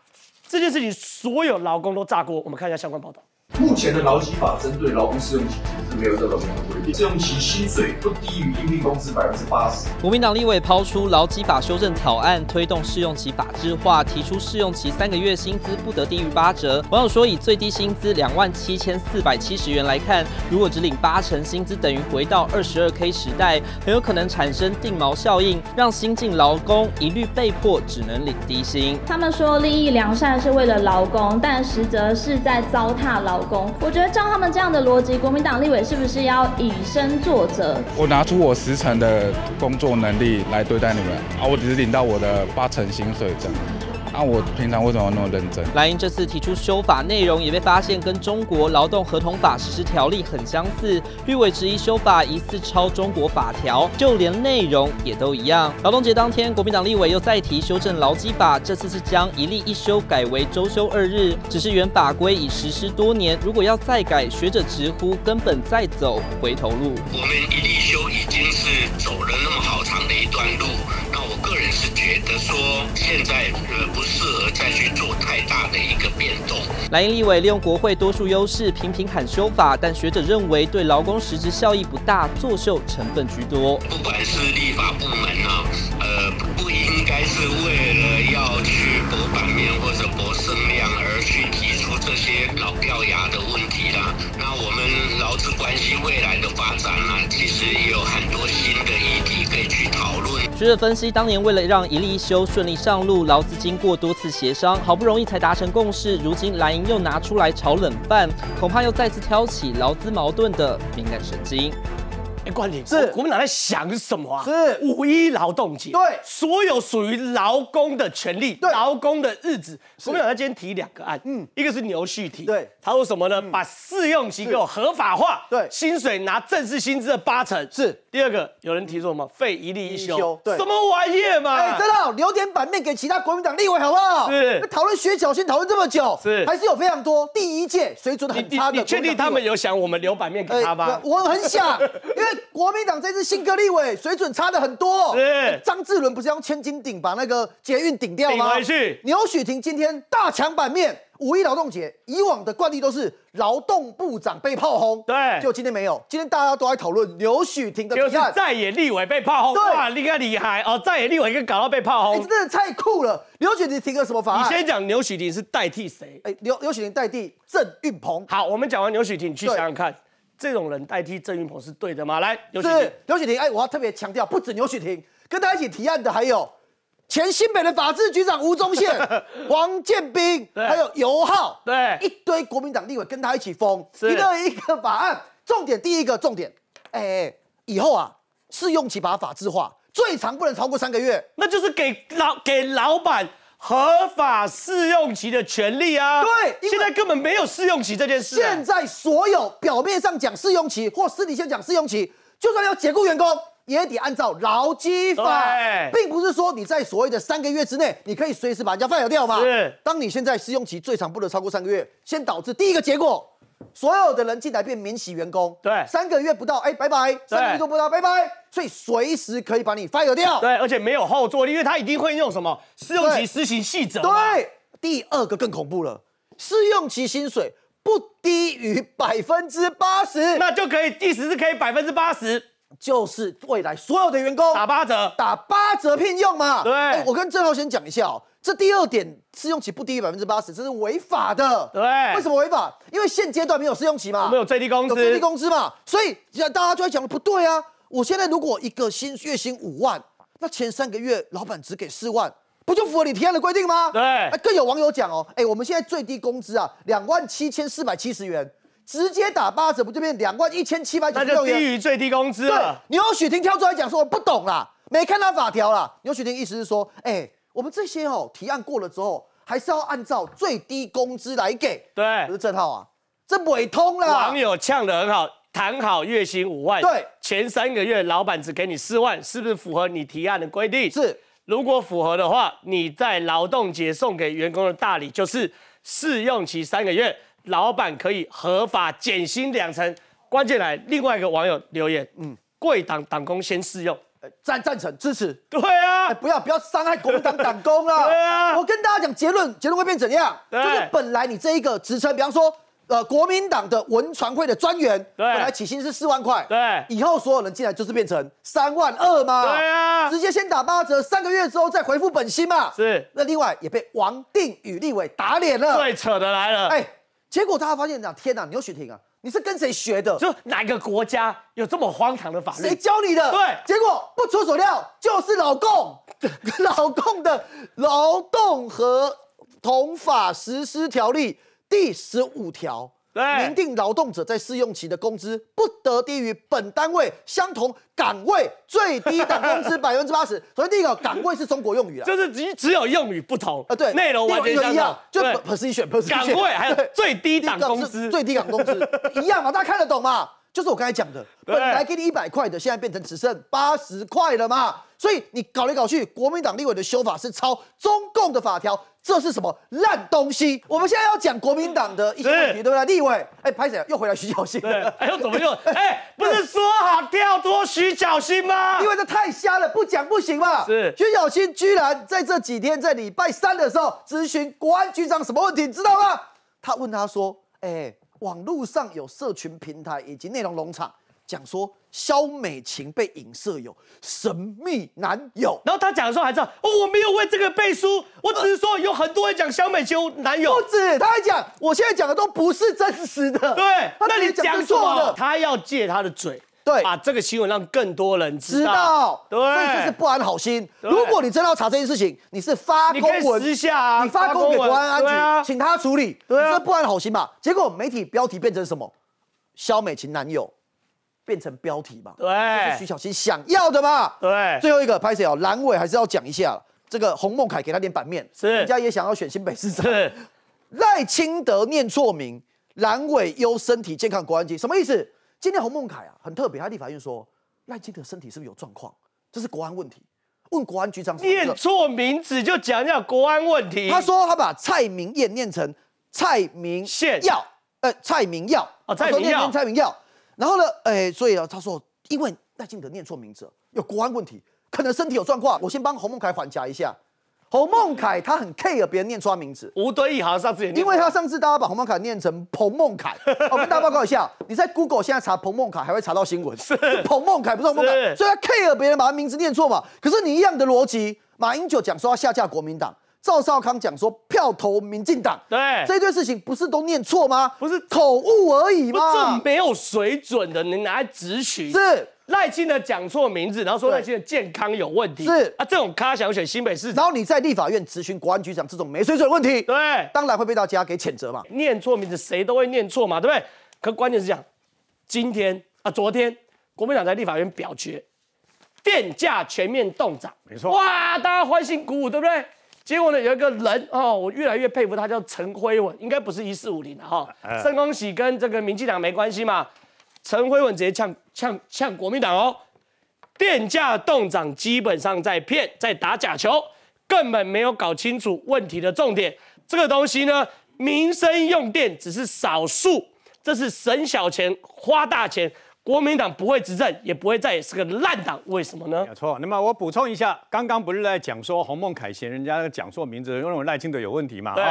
这件事情所有劳工都炸锅。我们看一下相关报道。目前的劳基法针对劳工试用期是没有这种规定。试用期薪水不低于应聘工资百分之八十。国民党立委抛出劳基法修正草案，推动试用期法制化，提出试用期三个月薪资不得低于八折。网友说，以最低薪资两万七千四百七十元来看，如果只领八成薪资，等于回到二十二 K 时代，很有可能产生定毛效应，让新进劳工一律被迫只能领低薪。他们说利益良善是为了劳工，但实则是在糟蹋劳工。我觉得照他们这样的逻辑，国民党立委是不是要以？以身作则，我拿出我十成的工作能力来对待你们啊！我只是领到我的八成薪水，真的。那我平常为什么那么认真？莱茵这次提出修法内容也被发现跟中国劳动合同法实施条例很相似，律委质疑修法疑似抄中国法条，就连内容也都一样。劳动节当天，国民党立委又再提修正劳基法，这次是将一例一休改为周休二日，只是原法规已实施多年，如果要再改，学者直呼根本再走回头路。我们一例休已经是走了那么好长。现在呃不适合再去做太大的一个变动。蓝营立委利用国会多数优势，频频喊修法，但学者认为对劳工实质效益不大，作秀成本居多。不管是立法部门呢，呃，不应该是为了要去博版面或者博声量而去提出这些老掉牙的问题啦。那我们劳资关系未来的发展呢，其实也有很多新的议题可以去讨论。就日分析，当年为了让一利一修顺利上路，劳资经过多次协商，好不容易才达成共识。如今蓝营又拿出来炒冷饭，恐怕又再次挑起劳资矛盾的敏感神经。哎，关婷，是国民党在想什么啊？是五一劳动节，对，所有属于劳工的权利，对，劳工的日子，国民党天提两个案，嗯，一个是牛旭提，对，他说什么呢？把试用期给合法化，对，薪水拿正式薪资的八成，是。第二个，有人提出什么？废一立一休，对，什么玩意嘛？哎，真的留点版面给其他国民党立委好不好？是，讨论学教先讨论这么久，是，还是有非常多第一届谁主很差的？你确定他们有想我们留版面给他吗？我很想，因为。国民党这次新歌立委水准差的很多，是张志伦不是用千斤顶把那个捷运顶掉吗？顶回去。牛许婷今天大墙板面，五一劳动节以往的惯例都是劳动部长被炮轰，对，就今天没有。今天大家都在讨论牛许婷的提案，再也立委被炮轰，哇，你看厉害哦，再也立委一个搞到被炮轰，真的太酷了。雪许提个什么方案？你先讲刘许婷是代替谁？哎，刘刘许婷代替郑运鹏。好，我们讲完刘许婷，你去想想看。这种人代替郑云鹏是对的吗？来，刘雪婷，刘雪婷，哎，我要特别强调，不止刘雪婷跟她一起提案的，还有前新北的法制局长吴宗宪、王建斌，还有尤浩，对，一堆国民党立委跟他一起封一个一个法案。重点第一个重点，哎以后啊，试用期把法制化，最长不能超过三个月，那就是给老给老板。合法试用期的权利啊，对，现在根本没有试用期这件事。现在所有表面上讲试用期，或私底下讲试用期，就算要解雇员工，也得按照劳基法，并不是说你在所谓的三个月之内，你可以随时把人家放走掉嘛。是，当你现在试用期最长不得超过三个月，先导致第一个结果。所有的人进来变免洗员工，对，三个月不到，哎，拜拜，三个月都不到，拜拜，所以随时可以把你 fire 掉，对，而且没有后座，因为他一定会用什么试用期施行细则，对，第二个更恐怖了，试用期薪水不低于百分之八十，那就可以，第思是可以百分之八十，就是未来所有的员工打八折，打八折聘用嘛，对，我跟郑浩先讲一下哦。这第二点试用期不低于百分之八十，这是违法的。对，为什么违法？因为现阶段没有试用期嘛，没有最低工资，有最低工资嘛，所以大家就来讲不对啊。我现在如果一个薪月薪五万，那前三个月老板只给四万，不就符合你提案的规定吗？对。啊，更有网友讲哦，哎，我们现在最低工资啊两万七千四百七十元，直接打八折，不就变两万一千七百九十六元？低于最低工资了。你有许婷跳出来讲说我不懂啦，没看到法条啦。牛许婷意思是说，哎。我们这些哦提案过了之后，还是要按照最低工资来给，对，是这套啊，这伪通了。网友呛得很好，谈好月薪五万，对，前三个月老板只给你四万，是不是符合你提案的规定？是，如果符合的话，你在劳动节送给员工的大礼就是试用期三个月，老板可以合法减薪两成。关键来，另外一个网友留言，嗯，贵党党工先试用。赞赞成支持，对啊，不要不要伤害国民党党工啊！对啊，我跟大家讲结论，结论会变怎样？就是本来你这一个职称，比方说，呃，国民党的文传会的专员，本来起薪是四万块，对，以后所有人进来就是变成三万二嘛，对啊，直接先打八折，三个月之后再回复本薪嘛。是，那另外也被王定宇立委打脸了，最扯的来了。哎，结果他发现讲，天哪，你有雪停啊！你是跟谁学的？就哪个国家有这么荒唐的法律？谁教你的？对，结果不出所料，就是 《老共，老共的劳动合同法实施条例》第十五条。明定劳动者在试用期的工资不得低于本单位相同岗位最低档工资 百分之八十。首先，第一个岗位是中国用语啊，就是只只有用语不同啊，对，内容完全一样，就 position position 岗位，还有最低档工资，最低档工资一样嘛？大家看得懂嘛？就是我刚才讲的，本来给你一百块的，现在变成只剩八十块了嘛。所以你搞来搞去，国民党立委的修法是抄中共的法条，这是什么烂东西？我们现在要讲国民党的一些问题，对不对？立委，哎，拍谁？又回来徐小新？哎又怎么又？哎，不是说好跳脱徐小新吗？因为这太瞎了，不讲不行嘛。是徐小新居然在这几天，在礼拜三的时候咨询国安局长什么问题，你知道吗？他问他说，哎。网络上有社群平台以及内容农场讲说肖美琴被影射有神秘男友，然后他讲的时候还哦，我没有为这个背书，我只是说有很多人讲肖美琴男友，不止他还讲我现在讲的都不是真实的，对，那你讲错了，他要借他的嘴。对，把这个新闻让更多人知道。对，这就是不安好心。如果你真的要查这件事情，你是发公文下，你发公文给国安安局，请他处理。对，这不安好心嘛？结果媒体标题变成什么？肖美琴男友变成标题嘛？对，是徐小新想要的嘛？对。最后一个拍摄哦？阑尾还是要讲一下这个洪孟凯给他点版面，是人家也想要选新北市长。赖清德念错名，阑尾忧身体健康，国安局什么意思？今天洪孟凯啊很特别，他立法院说赖清德身体是不是有状况？这是国安问题，问国安局长。念错名字就讲叫国安问题。他说他把蔡明燕念成蔡明宪，要，呃，蔡明耀，他蔡明耀，蔡明耀。然后呢，哎，所以啊，他说因为赖清德念错名字，有国安问题，可能身体有状况，我先帮洪孟凯缓颊一下。侯孟凯他很 care 别人念错名字，吴敦义好像上次也念。因为他上次大家把侯孟凯念成彭孟凯，我 跟大家报告一下，你在 Google 现在查彭孟凯还会查到新闻，是彭孟凯不是彭孟凯，所以他 care 别人把他名字念错嘛。可是你一样的逻辑，马英九讲说要下架国民党，赵少康讲说票投民进党，对，这一堆事情不是都念错吗？不是口误而已吗？这没有水准的，你拿来指取是。赖清德讲错名字，然后说赖清的健康有问题，是啊，这种咖想选新北市，然后你在立法院咨询国安局长，这种没水准问题，对，当然会被大家给谴责嘛。念错名字谁都会念错嘛，对不对？可关键是讲，今天啊，昨天国民党在立法院表决电价全面动涨，没错，哇，大家欢欣鼓舞，对不对？结果呢，有一个人哦，我越来越佩服，他叫陈辉文，应该不是一四五零的哈，升恭喜跟这个民进党没关系嘛。陈辉文直接呛呛呛国民党哦，电价动涨基本上在骗，在打假球，根本没有搞清楚问题的重点。这个东西呢，民生用电只是少数，这是省小钱花大钱。国民党不会执政，也不会再是个烂党。为什么呢？没错。那么我补充一下，刚刚不是在讲说洪孟凯嫌人家那个讲错名字，认为赖清德有问题嘛？对。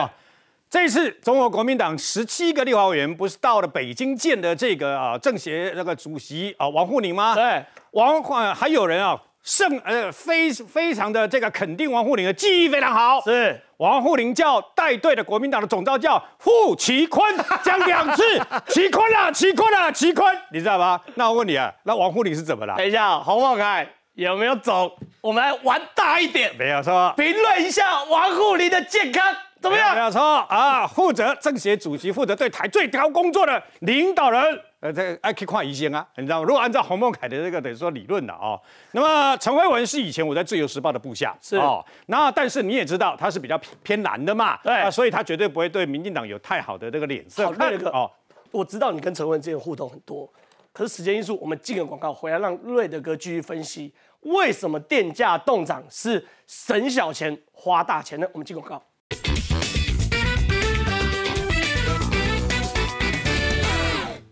这次中国国民党十七个立法委员不是到了北京见的这个啊政协那个主席啊王沪宁吗？对，王沪还有人啊，甚呃非非常的这个肯定王沪宁的记忆非常好。是王沪宁叫带队的国民党的总召叫傅奇坤讲两次 奇坤啦奇坤啦奇坤，你知道吗？那我问你啊，那王沪宁是怎么了？等一下好不好看？有没有走？我们来玩大一点。没有错。评论一下王沪宁的健康。怎么样？没错啊，负责政协主席，负责对台最高工作的领导人，呃，这爱看意见啊，你知道吗？如果按照洪孟凯的这个等于说理论的哦，那么陈慧文是以前我在自由时报的部下，是啊，那但是你也知道他是比较偏偏蓝的嘛，对，所以他绝对不会对民进党有太好的这个脸色。瑞德哥，我知道你跟陈文之间互动很多，可是时间因素，我们进个广告回来，让瑞德哥继续分析为什么电价动涨是省小钱花大钱呢？我们进广告。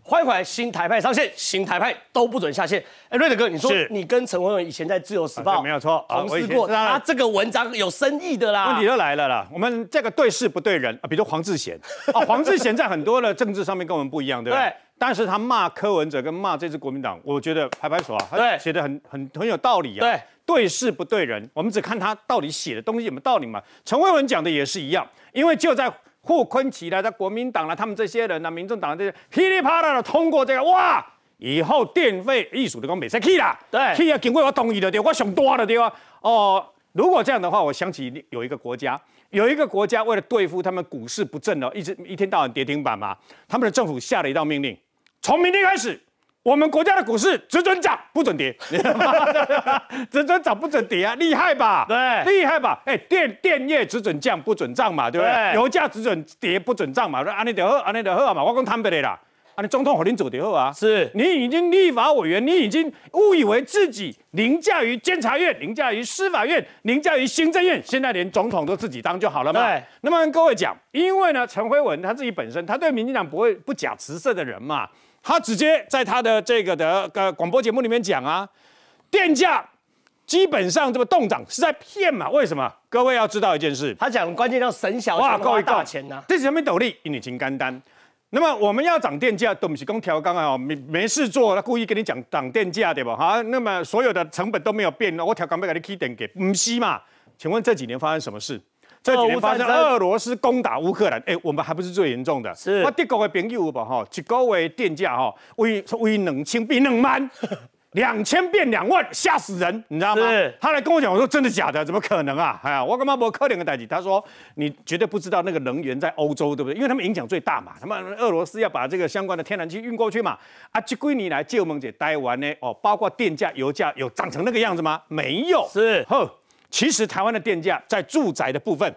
欢迎新台派上线，新台派都不准下线。哎，瑞德哥，你说你跟陈文文以前在自由时报没有错，尝试过他这个文章有生意的啦。问题就来了啦，我们这个对事不对人啊。比如黄志贤 啊，黄志贤在很多的政治上面跟我们不一样，对不对？对。但是他骂柯文哲跟骂这支国民党，我觉得拍拍手啊，他写的很很很有道理啊。对。对事不对人，我们只看他到底写的东西有没有道理嘛。陈文文讲的也是一样，因为就在。霍坤奇啦，他国民党啦，他们这些人啦，民众党这些，噼里啪啦的通过这个，哇！以后电费、艺术的讲没得去啦，对，去啊，经过我同意的，对，我想多了对吧？哦，如果这样的话，我想起有一个国家，有一个国家为了对付他们股市不振哦，一直一天到晚跌停板嘛，他们的政府下了一道命令，从明天开始。我们国家的股市只准涨，不准跌，只准涨不准跌啊，厉害吧？对，厉害吧？哎，电电业只准降，不准涨嘛，对不对？油价只准跌，不准涨嘛，安内得好，安内得好嘛，我讲贪不的啦，安内总统和您做得好啊？是，你已经立法委员，你已经误以为自己凌驾于监察院、凌驾于司法院、凌驾于行政院，现在连总统都自己当就好了嘛？对，那么各位讲，因为呢，陈辉文他自己本身，他对民进党不会不假辞色的人嘛。他直接在他的这个的呃广播节目里面讲啊，电价基本上这个动涨是在骗嘛？为什么？各位要知道一件事，他讲关键叫省小钱赚大钱呐。这是什么斗笠？因你情甘单。那么我们要涨电价，都不是讲调岗啊，没没事做，他故意跟你讲涨电价对不？好，那么所有的成本都没有变，我调岗不给你 key 点给，不是嘛？请问这几年发生什么事？这几年发生俄罗斯攻打乌克兰，哎，我们还不是最严重的。是，我德国的朋友吧？哈，一个月电价哈，为为冷清比冷慢，两千变两万，吓死人，你知道吗？他来跟我讲，我说真的假的？怎么可能啊？哎呀，我干嘛不扣两个代币？他说，你绝对不知道那个能源在欧洲，对不对？因为他们影响最大嘛。他们俄罗斯要把这个相关的天然气运过去嘛？啊，就归你来借我们，得待完呢。哦，包括电价、油价有涨成那个样子吗？没有。是，哼。其实，台湾的电价在住宅的部分。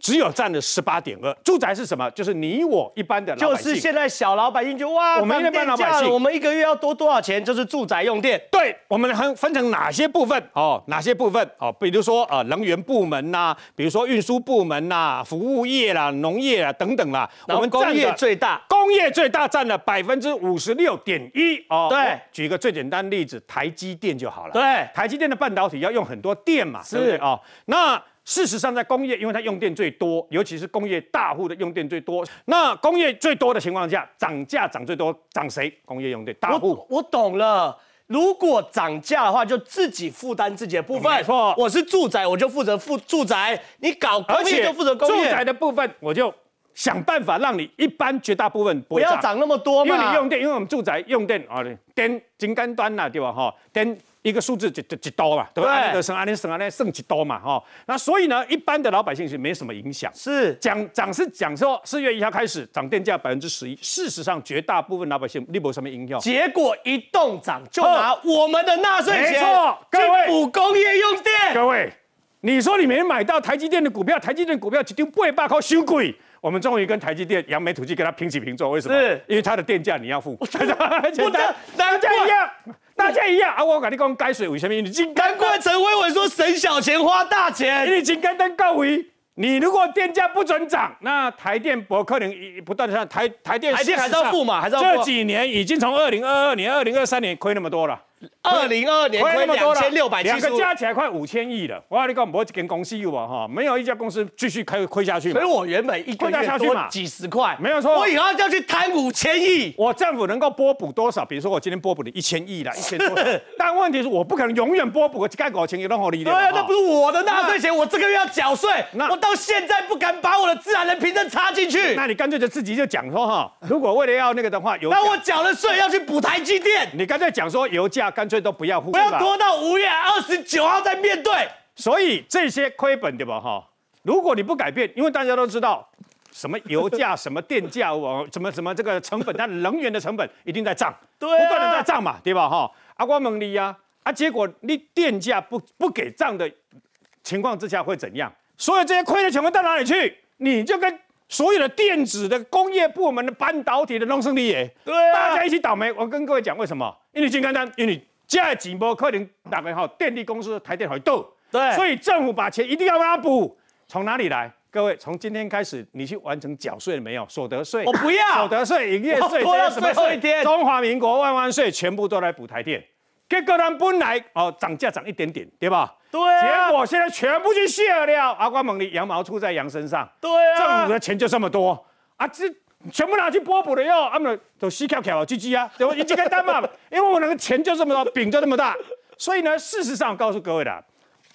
只有占了十八点二，住宅是什么？就是你我一般的，老就是现在小老百姓就哇，我们百姓，我们一个月要多多少钱？就是住宅用电。对我们分分成哪些部分？哦，哪些部分？哦，比如说啊，能源部门呐，比如说运输部门呐，服务业啦，农业啊等等啦。我们工业最大，工业最大占了百分之五十六点一。哦，对，举一个最简单例子，台积电就好了。对，台积电的半导体要用很多电嘛，是不对？哦，那。事实上，在工业，因为它用电最多，尤其是工业大户的用电最多。那工业最多的情况下，涨价涨最多，涨谁？工业用电大户。我懂了，如果涨价的话，就自己负担自己的部分。没错，我是住宅，我就负责负住宅。你搞，就负责住宅的部分我就。想办法让你一般绝大部分不要涨那么多，因为你用电，因为我们住宅用电啊，电终端那对吧？哈，电一个数字就就几多嘛，对不对？省啊，省啊，省几多嘛，哈。那所以呢，一般的老百姓是没什么影响。是讲涨是讲说四月一号开始涨电价百分之十一，事实上绝大部分老百姓微博什么影响。结果一动涨就拿我们的纳税钱去补工业用电。各位，你说你没买到台积电的股票，台积电股票只丢八百块，壳收贵。我们终于跟台积电扬眉吐气，跟他平起平坐，为什么？因为他的电价你要付，大家一样，大家一样啊！我跟你讲，该死为什么？你请赶快陈辉伟说省小钱花大钱，你请跟登告维，你如果电价不准涨，那台电博客能不断的上台台电，台电还是要付嘛，还是要付。这几年已经从二零二二年、二零二三年亏那么多了。二零二年亏两千六百七，两个加起来快五千亿了。我跟你讲，我会跟公司有啊哈，没有一家公司继续开亏下去所以，我原本一个月亏几十块，没有错。我以后要去贪五千亿，我政府能够拨补多少？比如说，我今天拨补你一千亿了，一千多。但问题是，我不可能永远拨补。我干搞钱有任何理疗？对啊，那不是我的纳税钱，我这个月要缴税。那我到现在不敢把我的自然人凭证插进去。那你干脆就自己就讲说哈，如果为了要那个的话，有那我缴了税要去补台积电。你干脆讲说油价。干脆都不要付，不要拖到五月二十九号再面对。所以这些亏本对吧，哈，如果你不改变，因为大家都知道，什么油价、什么电价，我什么什么这个成本，它能源的成本一定在涨，对，不断的在涨嘛，对吧，哈。阿瓜猛利呀，啊，结果你电价不不给涨的情况之下会怎样？所有这些亏的钱会到哪里去？你就跟。所有的电子的工业部门的半导体的弄盛力也，大家一起倒霉。我跟各位讲，为什么？因为你刚刚，因为你接下来波客人，大尾号电力公司台电很斗，对，所以政府把钱一定要把他补。从哪里来？各位，从今天开始，你去完成缴税了没有？所得税，我不要。所得税、营业税、所有税、税、中华民国万万岁，全部都来补台电。跟个人本来哦涨价涨一点点，对吧？对。结果现在全部去卸了掉，阿瓜猛的羊毛出在羊身上，对啊，政府的钱就这么多啊，这全部拿去波补了又，他们都西跳跳啊，鸡鸡啊，对吧？一接单嘛，因为我那个钱就这么多，饼就这么大，所以呢，事实上告诉各位的，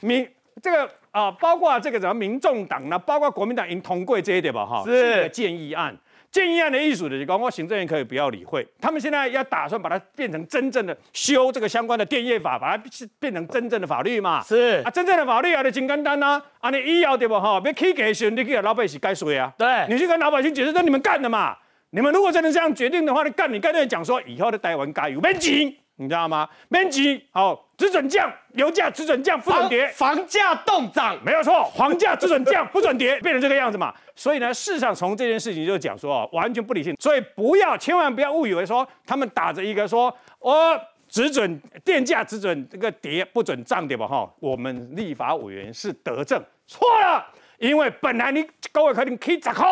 民这个啊，包括这个什么民众党呢，包括国民党赢同贵这一点吧，哈，是建议案。建议案的业主的，包括行政院可以不要理会，他们现在要打算把它变成真正的修这个相关的电业法，把它变成真正的法律嘛？是啊，真正的法律啊，得真简单呐，啊，你医药对不哈，别企给谁，你给老百姓该说啊，对，你去跟老百姓解释，说你们干的嘛？你们如果真的这样决定的话，你干，你干脆讲说以后的台湾加油，别急。你知道吗？面积好，只准降；油价只准降，不准跌；房价动涨，没有错。房价只准降，不准跌，变成这个样子嘛？所以呢，市场从这件事情就讲说哦，完全不理性。所以不要，千万不要误以为说他们打着一个说，我只准电价只准这个跌，不准涨对吧？哈，我们立法委员是德政，错了。因为本来你各位可以可以砸空，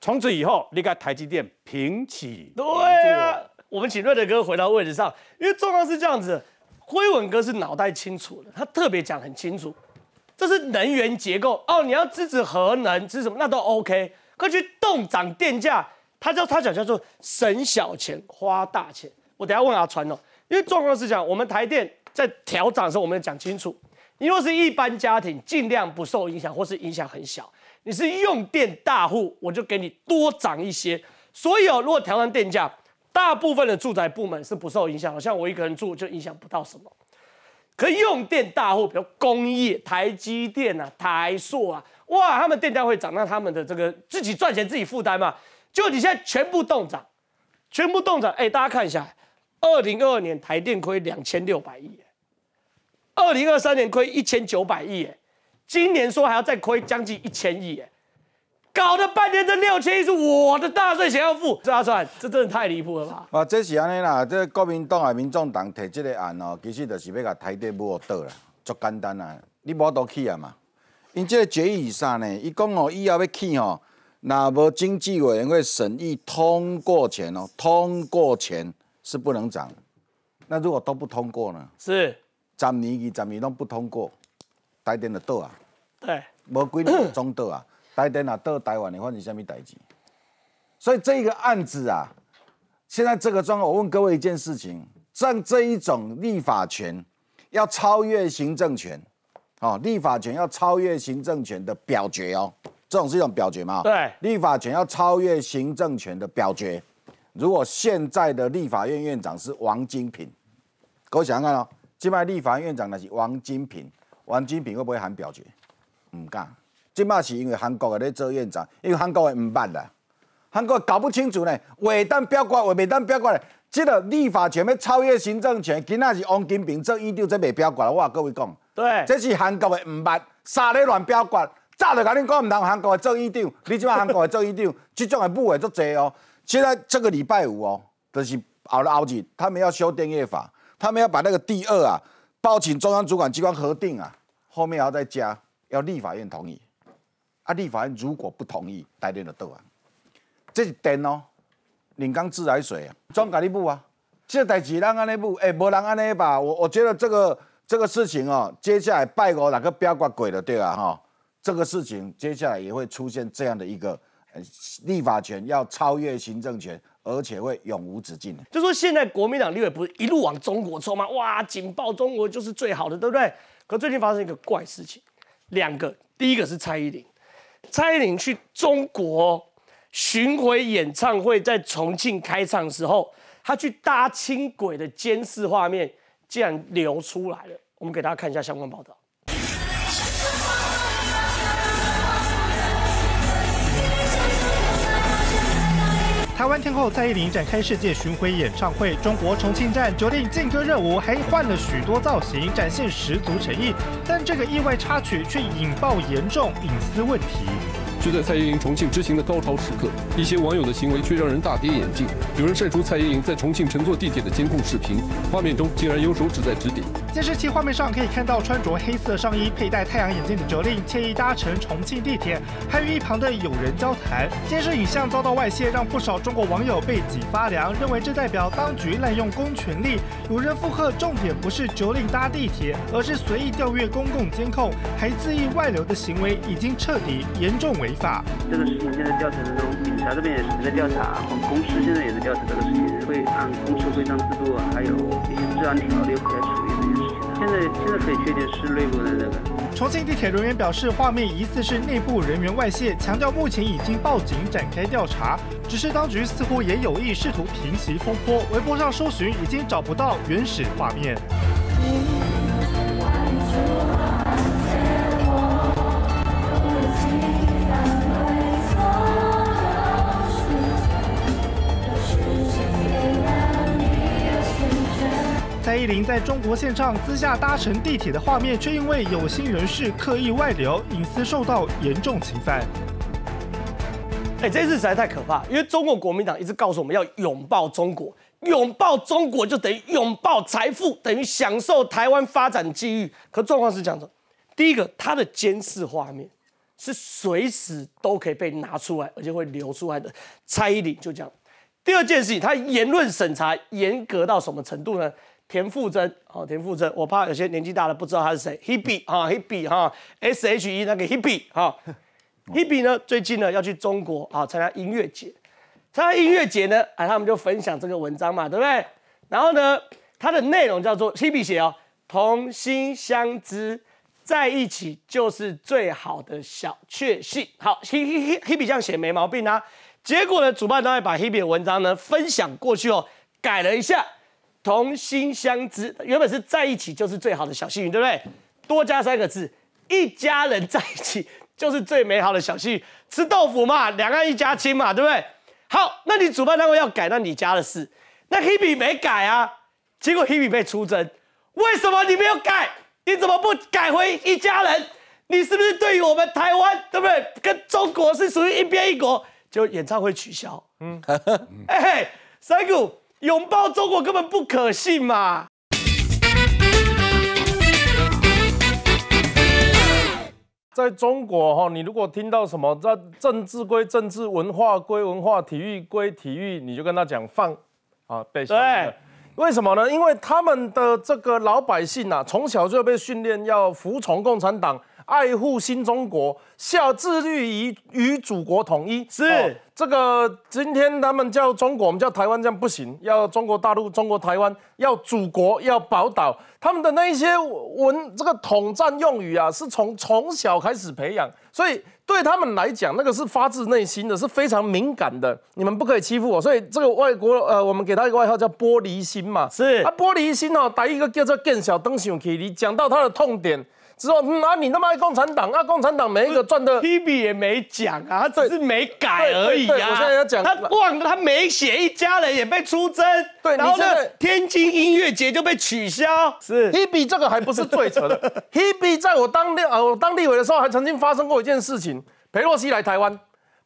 从此以后你看台积电平起。对啊。我们请瑞德哥回到位置上，因为状况是这样子，辉文哥是脑袋清楚的，他特别讲很清楚，这是能源结构哦，你要支持核能，支持什么那都 OK，快去动涨电价，他叫他讲叫做省小钱花大钱，我等下问阿川哦，因为状况是样，我们台电在调涨的时候，我们讲清楚，你若是一般家庭，尽量不受影响或是影响很小，你是用电大户，我就给你多涨一些，所以哦，如果调涨电价。大部分的住宅部门是不受影响，像我一个人住就影响不到什么。可用电大户，比如工业、台积电啊、台塑啊，哇，他们电价会涨，那他们的这个自己赚钱自己负担嘛。就你现在全部动涨，全部动涨。哎，大家看一下，二零二二年台电亏两千六百亿，二零二三年亏一千九百亿，哎，今年说还要再亏将近一千亿，哎。搞了半天，这六千亿是我的大税，想要付？这阿算，这真的太离谱了吧？啊，这是安尼啦，这国民党、民众党提这个案哦，其实就是要甲台积电倒了，足简单啦，你无都去啊嘛？因这个决议以上呢，伊讲哦，以后要去哦，那无经济委员会审议通过前哦，通过前是不能涨。那如果都不通过呢？是，十年、二十年都不通过，台电就倒啊。对，无几年就中倒啊。台点啊，到台湾你换成虾米代钱？所以这个案子啊，现在这个状况，我问各位一件事情：，像这一种立法权要超越行政权，哦，立法权要超越行政权的表决哦，这种是一种表决吗？对，立法权要超越行政权的表决。如果现在的立法院院长是王金平，给我想想看哦，今在立法院院长的是王金平，王金平会不会喊表决？唔干。即嘛是因为韩国个咧做院长，因为韩国个毋捌啦，韩国搞不清楚呢，伪当决，话伪当表决咧，即落立法权要超越行政权，今仔是王金平做院长即袂表决啦。我话各位讲，对，这是韩国个毋捌，三日乱表决，早就甲恁讲毋通韩国个做院长，你即马韩国个做院长，即种个不稳足济哦。现在这个礼拜五哦，就是后了后日，他们要修电业法，他们要把那个第二啊报请中央主管机关核定啊，后面还要再加，要立法院同意。啊！立法院如果不同意，大电就倒啊！这是电哦，临江自来水啊，装家你补啊！这代志咱安尼补，哎，没人安尼吧？我我觉得这个这个事情哦，接下来拜国哪个不要怪鬼了对吧？哈，这个事情接下来也会出现这样的一个立法权要超越行政权，而且会永无止境。就说现在国民党立委不是一路往中国冲吗？哇，警报中国就是最好的，对不对？可最近发生一个怪事情，两个，第一个是蔡依林。蔡依林去中国巡回演唱会，在重庆开唱的时候，她去搭轻轨的监视画面，竟然流出来了。我们给大家看一下相关报道。台湾天后蔡依林展开世界巡回演唱会，中国重庆站决定劲歌热舞，还换了许多造型，展现十足诚意。但这个意外插曲却引爆严重隐私问题。就在蔡依林重庆之行的高潮时刻，一些网友的行为却让人大跌眼镜。有人晒出蔡依林在重庆乘坐地铁的监控视频，画面中竟然有手指在指点。监视器画面上可以看到，穿着黑色上衣、佩戴太阳眼镜的折令惬意搭乘重庆地铁，还与一旁的友人交谈。监视影像遭到外泄，让不少中国网友背脊发凉，认为这代表当局滥用公权力。有人附和，重点不是折令搭地铁，而是随意调阅公共监控还恣意外流的行为，已经彻底严重违法。这个事情现在调查当中，警察这边也是在调查，我们公司现在也在调查这个事情，会按公司规章制度还有一些治安条例来处理。现在现在可以确定是内部的这个。重庆地铁人员表示，画面疑似是内部人员外泄，强调目前已经报警展开调查，只是当局似乎也有意试图平息风波。微博上搜寻已经找不到原始画面。蔡依林在中国现场私下搭乘地铁的画面，却因为有心人士刻意外流，隐私受到严重侵犯。哎，这次实在太可怕！因为中国国民党一直告诉我们要拥抱中国，拥抱中国就等于拥抱财富，等于享受台湾发展机遇。可状况是这样的：第一个，他的监视画面是随时都可以被拿出来，而且会流出来的。蔡依林就这样。第二件事情，他言论审查严格到什么程度呢？田馥甄，好，田馥甄，我怕有些年纪大的不知道他是谁，Hebe 哈 h e b e 哈，S H E 那个 Hebe 哈，Hebe 呢，最近呢要去中国啊参加音乐节，参加音乐节呢，哎，他们就分享这个文章嘛，对不对？然后呢，它的内容叫做 Hebe 写哦，同心相知，在一起就是最好的小确幸。好，Hebe Hebe 这样写没毛病啊。结果呢，主办单位把 Hebe 的文章呢分享过去哦，改了一下。同心相知，原本是在一起就是最好的小幸运，对不对？多加三个字，一家人在一起 就是最美好的小幸运。吃豆腐嘛，两岸一家亲嘛，对不对？好，那你主办单位要改，那你家的事。那 Hebe 没改啊，结果 Hebe 被出征，为什么你没有改？你怎么不改回一家人？你是不是对于我们台湾，对不对？跟中国是属于一边一国，就演唱会取消。嗯，哎 嘿，三谷。拥抱中国根本不可信嘛！在中国哈，你如果听到什么在政治归政治、文化归文化、体育归体育，你就跟他讲放，啊，被对，为什么呢？因为他们的这个老百姓呐，从小就要被训练要服从共产党。爱护新中国，效，致力于与祖国统一。是这个，今天他们叫中国，我们叫台湾，这样不行。要中国大陆，中国台湾，要祖国，要宝岛。他们的那一些文，这个统战用语啊，是从从小开始培养，所以对他们来讲，那个是发自内心的，是非常敏感的。你们不可以欺负我，所以这个外国，呃，我们给他一个外号叫“玻璃心”嘛。是，啊，玻璃心哦，打一个叫做“更小灯西”去，你讲到他的痛点。之后，那你那么爱共产党啊！共产党每一个赚的，Hebe 也没讲啊，他只是没改而已啊。我现在讲，他忘了，他没写一家人也被出征，对，然后呢，天津音乐节就被取消。是，Hebe 这个还不是最扯的。Hebe 在我当立啊，我当立委的时候还曾经发生过一件事情：裴洛西来台湾，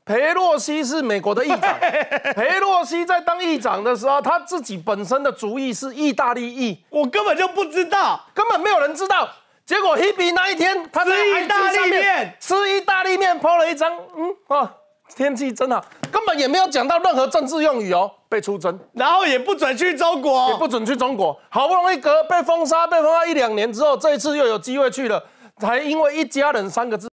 裴洛西是美国的议长，裴洛西在当议长的时候，他自己本身的主意是意大利裔，我根本就不知道，根本没有人知道。结果 Hebe 那一天，他在意大利面吃意大利面，抛了一张，嗯哦，天气真好，根本也没有讲到任何政治用语哦，被出征，然后也不准去中国，也不准去中国，好不容易隔被封杀，被封杀一两年之后，这一次又有机会去了，才因为一家人三个字，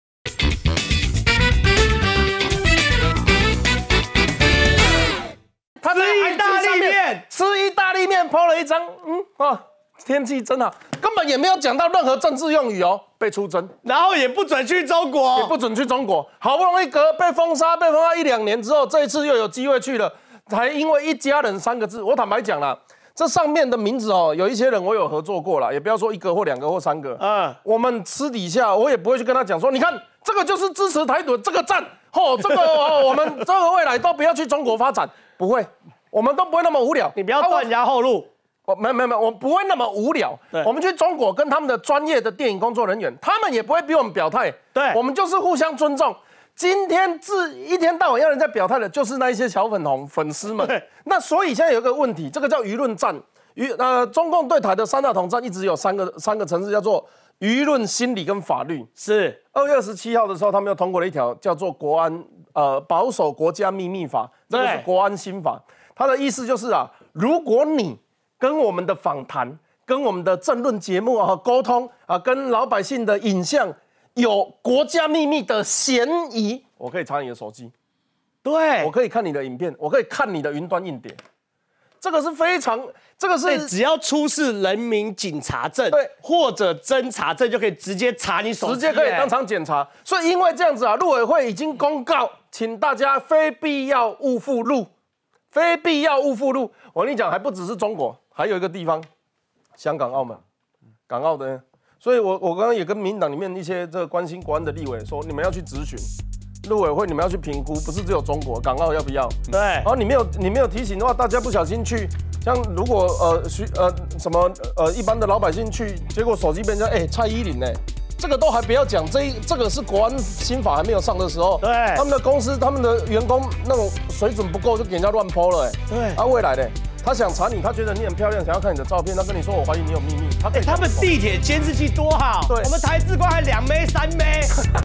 他在意大利面吃意大利面，抛了一张，嗯哦。天气真好，根本也没有讲到任何政治用语哦。被出征，然后也不准去中国，也不准去中国。好不容易隔被封杀，被封杀一两年之后，这一次又有机会去了，才因为一家人三个字。我坦白讲啦，这上面的名字哦，有一些人我有合作过了，也不要说一个或两个或三个。嗯，我们私底下我也不会去跟他讲说，你看这个就是支持台独，这个赞哦，这个 我们这个未来都不要去中国发展，不会，我们都不会那么无聊。你不要断家后路。我没没没，我们不会那么无聊。我们去中国跟他们的专业的电影工作人员，他们也不会比我们表态。对，我们就是互相尊重。今天自一天到晚要人家表态的，就是那一些小粉红粉丝们。那所以现在有一个问题，这个叫舆论战。舆呃，中共对台的三大统战一直有三个三个层次，叫做舆论心理跟法律。是，二月二十七号的时候，他们又通过了一条叫做《国安呃保守国家秘密法》，这个是国安新法。他的意思就是啊，如果你跟我们的访谈、跟我们的政论节目啊沟通啊，跟老百姓的影像有国家秘密的嫌疑，我可以查你的手机，对，我可以看你的影片，我可以看你的云端硬碟，这个是非常，这个是只要出示人民警察证，对，或者侦查证就可以直接查你手机，直接可以当场检查。所以因为这样子啊，陆委会已经公告，请大家非必要勿附录，非必要勿附录。我跟你讲，还不只是中国。还有一个地方，香港、澳门，港澳的，所以我我刚刚也跟民党里面一些这个关心国安的立委说，你们要去咨询，立委会你们要去评估，不是只有中国，港澳要不要？对。然后你没有你没有提醒的话，大家不小心去，像如果呃需呃什么呃一般的老百姓去，结果手机变成哎蔡依林哎。这个都还不要讲，这这个是国安新法还没有上的时候，对他们的公司、他们的员工那种水准不够，就给人家乱泼了。哎，对，他未来的，他想查你，他觉得你很漂亮，想要看你的照片，他跟你说我怀疑你有秘密。他他们地铁监视器多好，对，我们台资官还两枚三枚。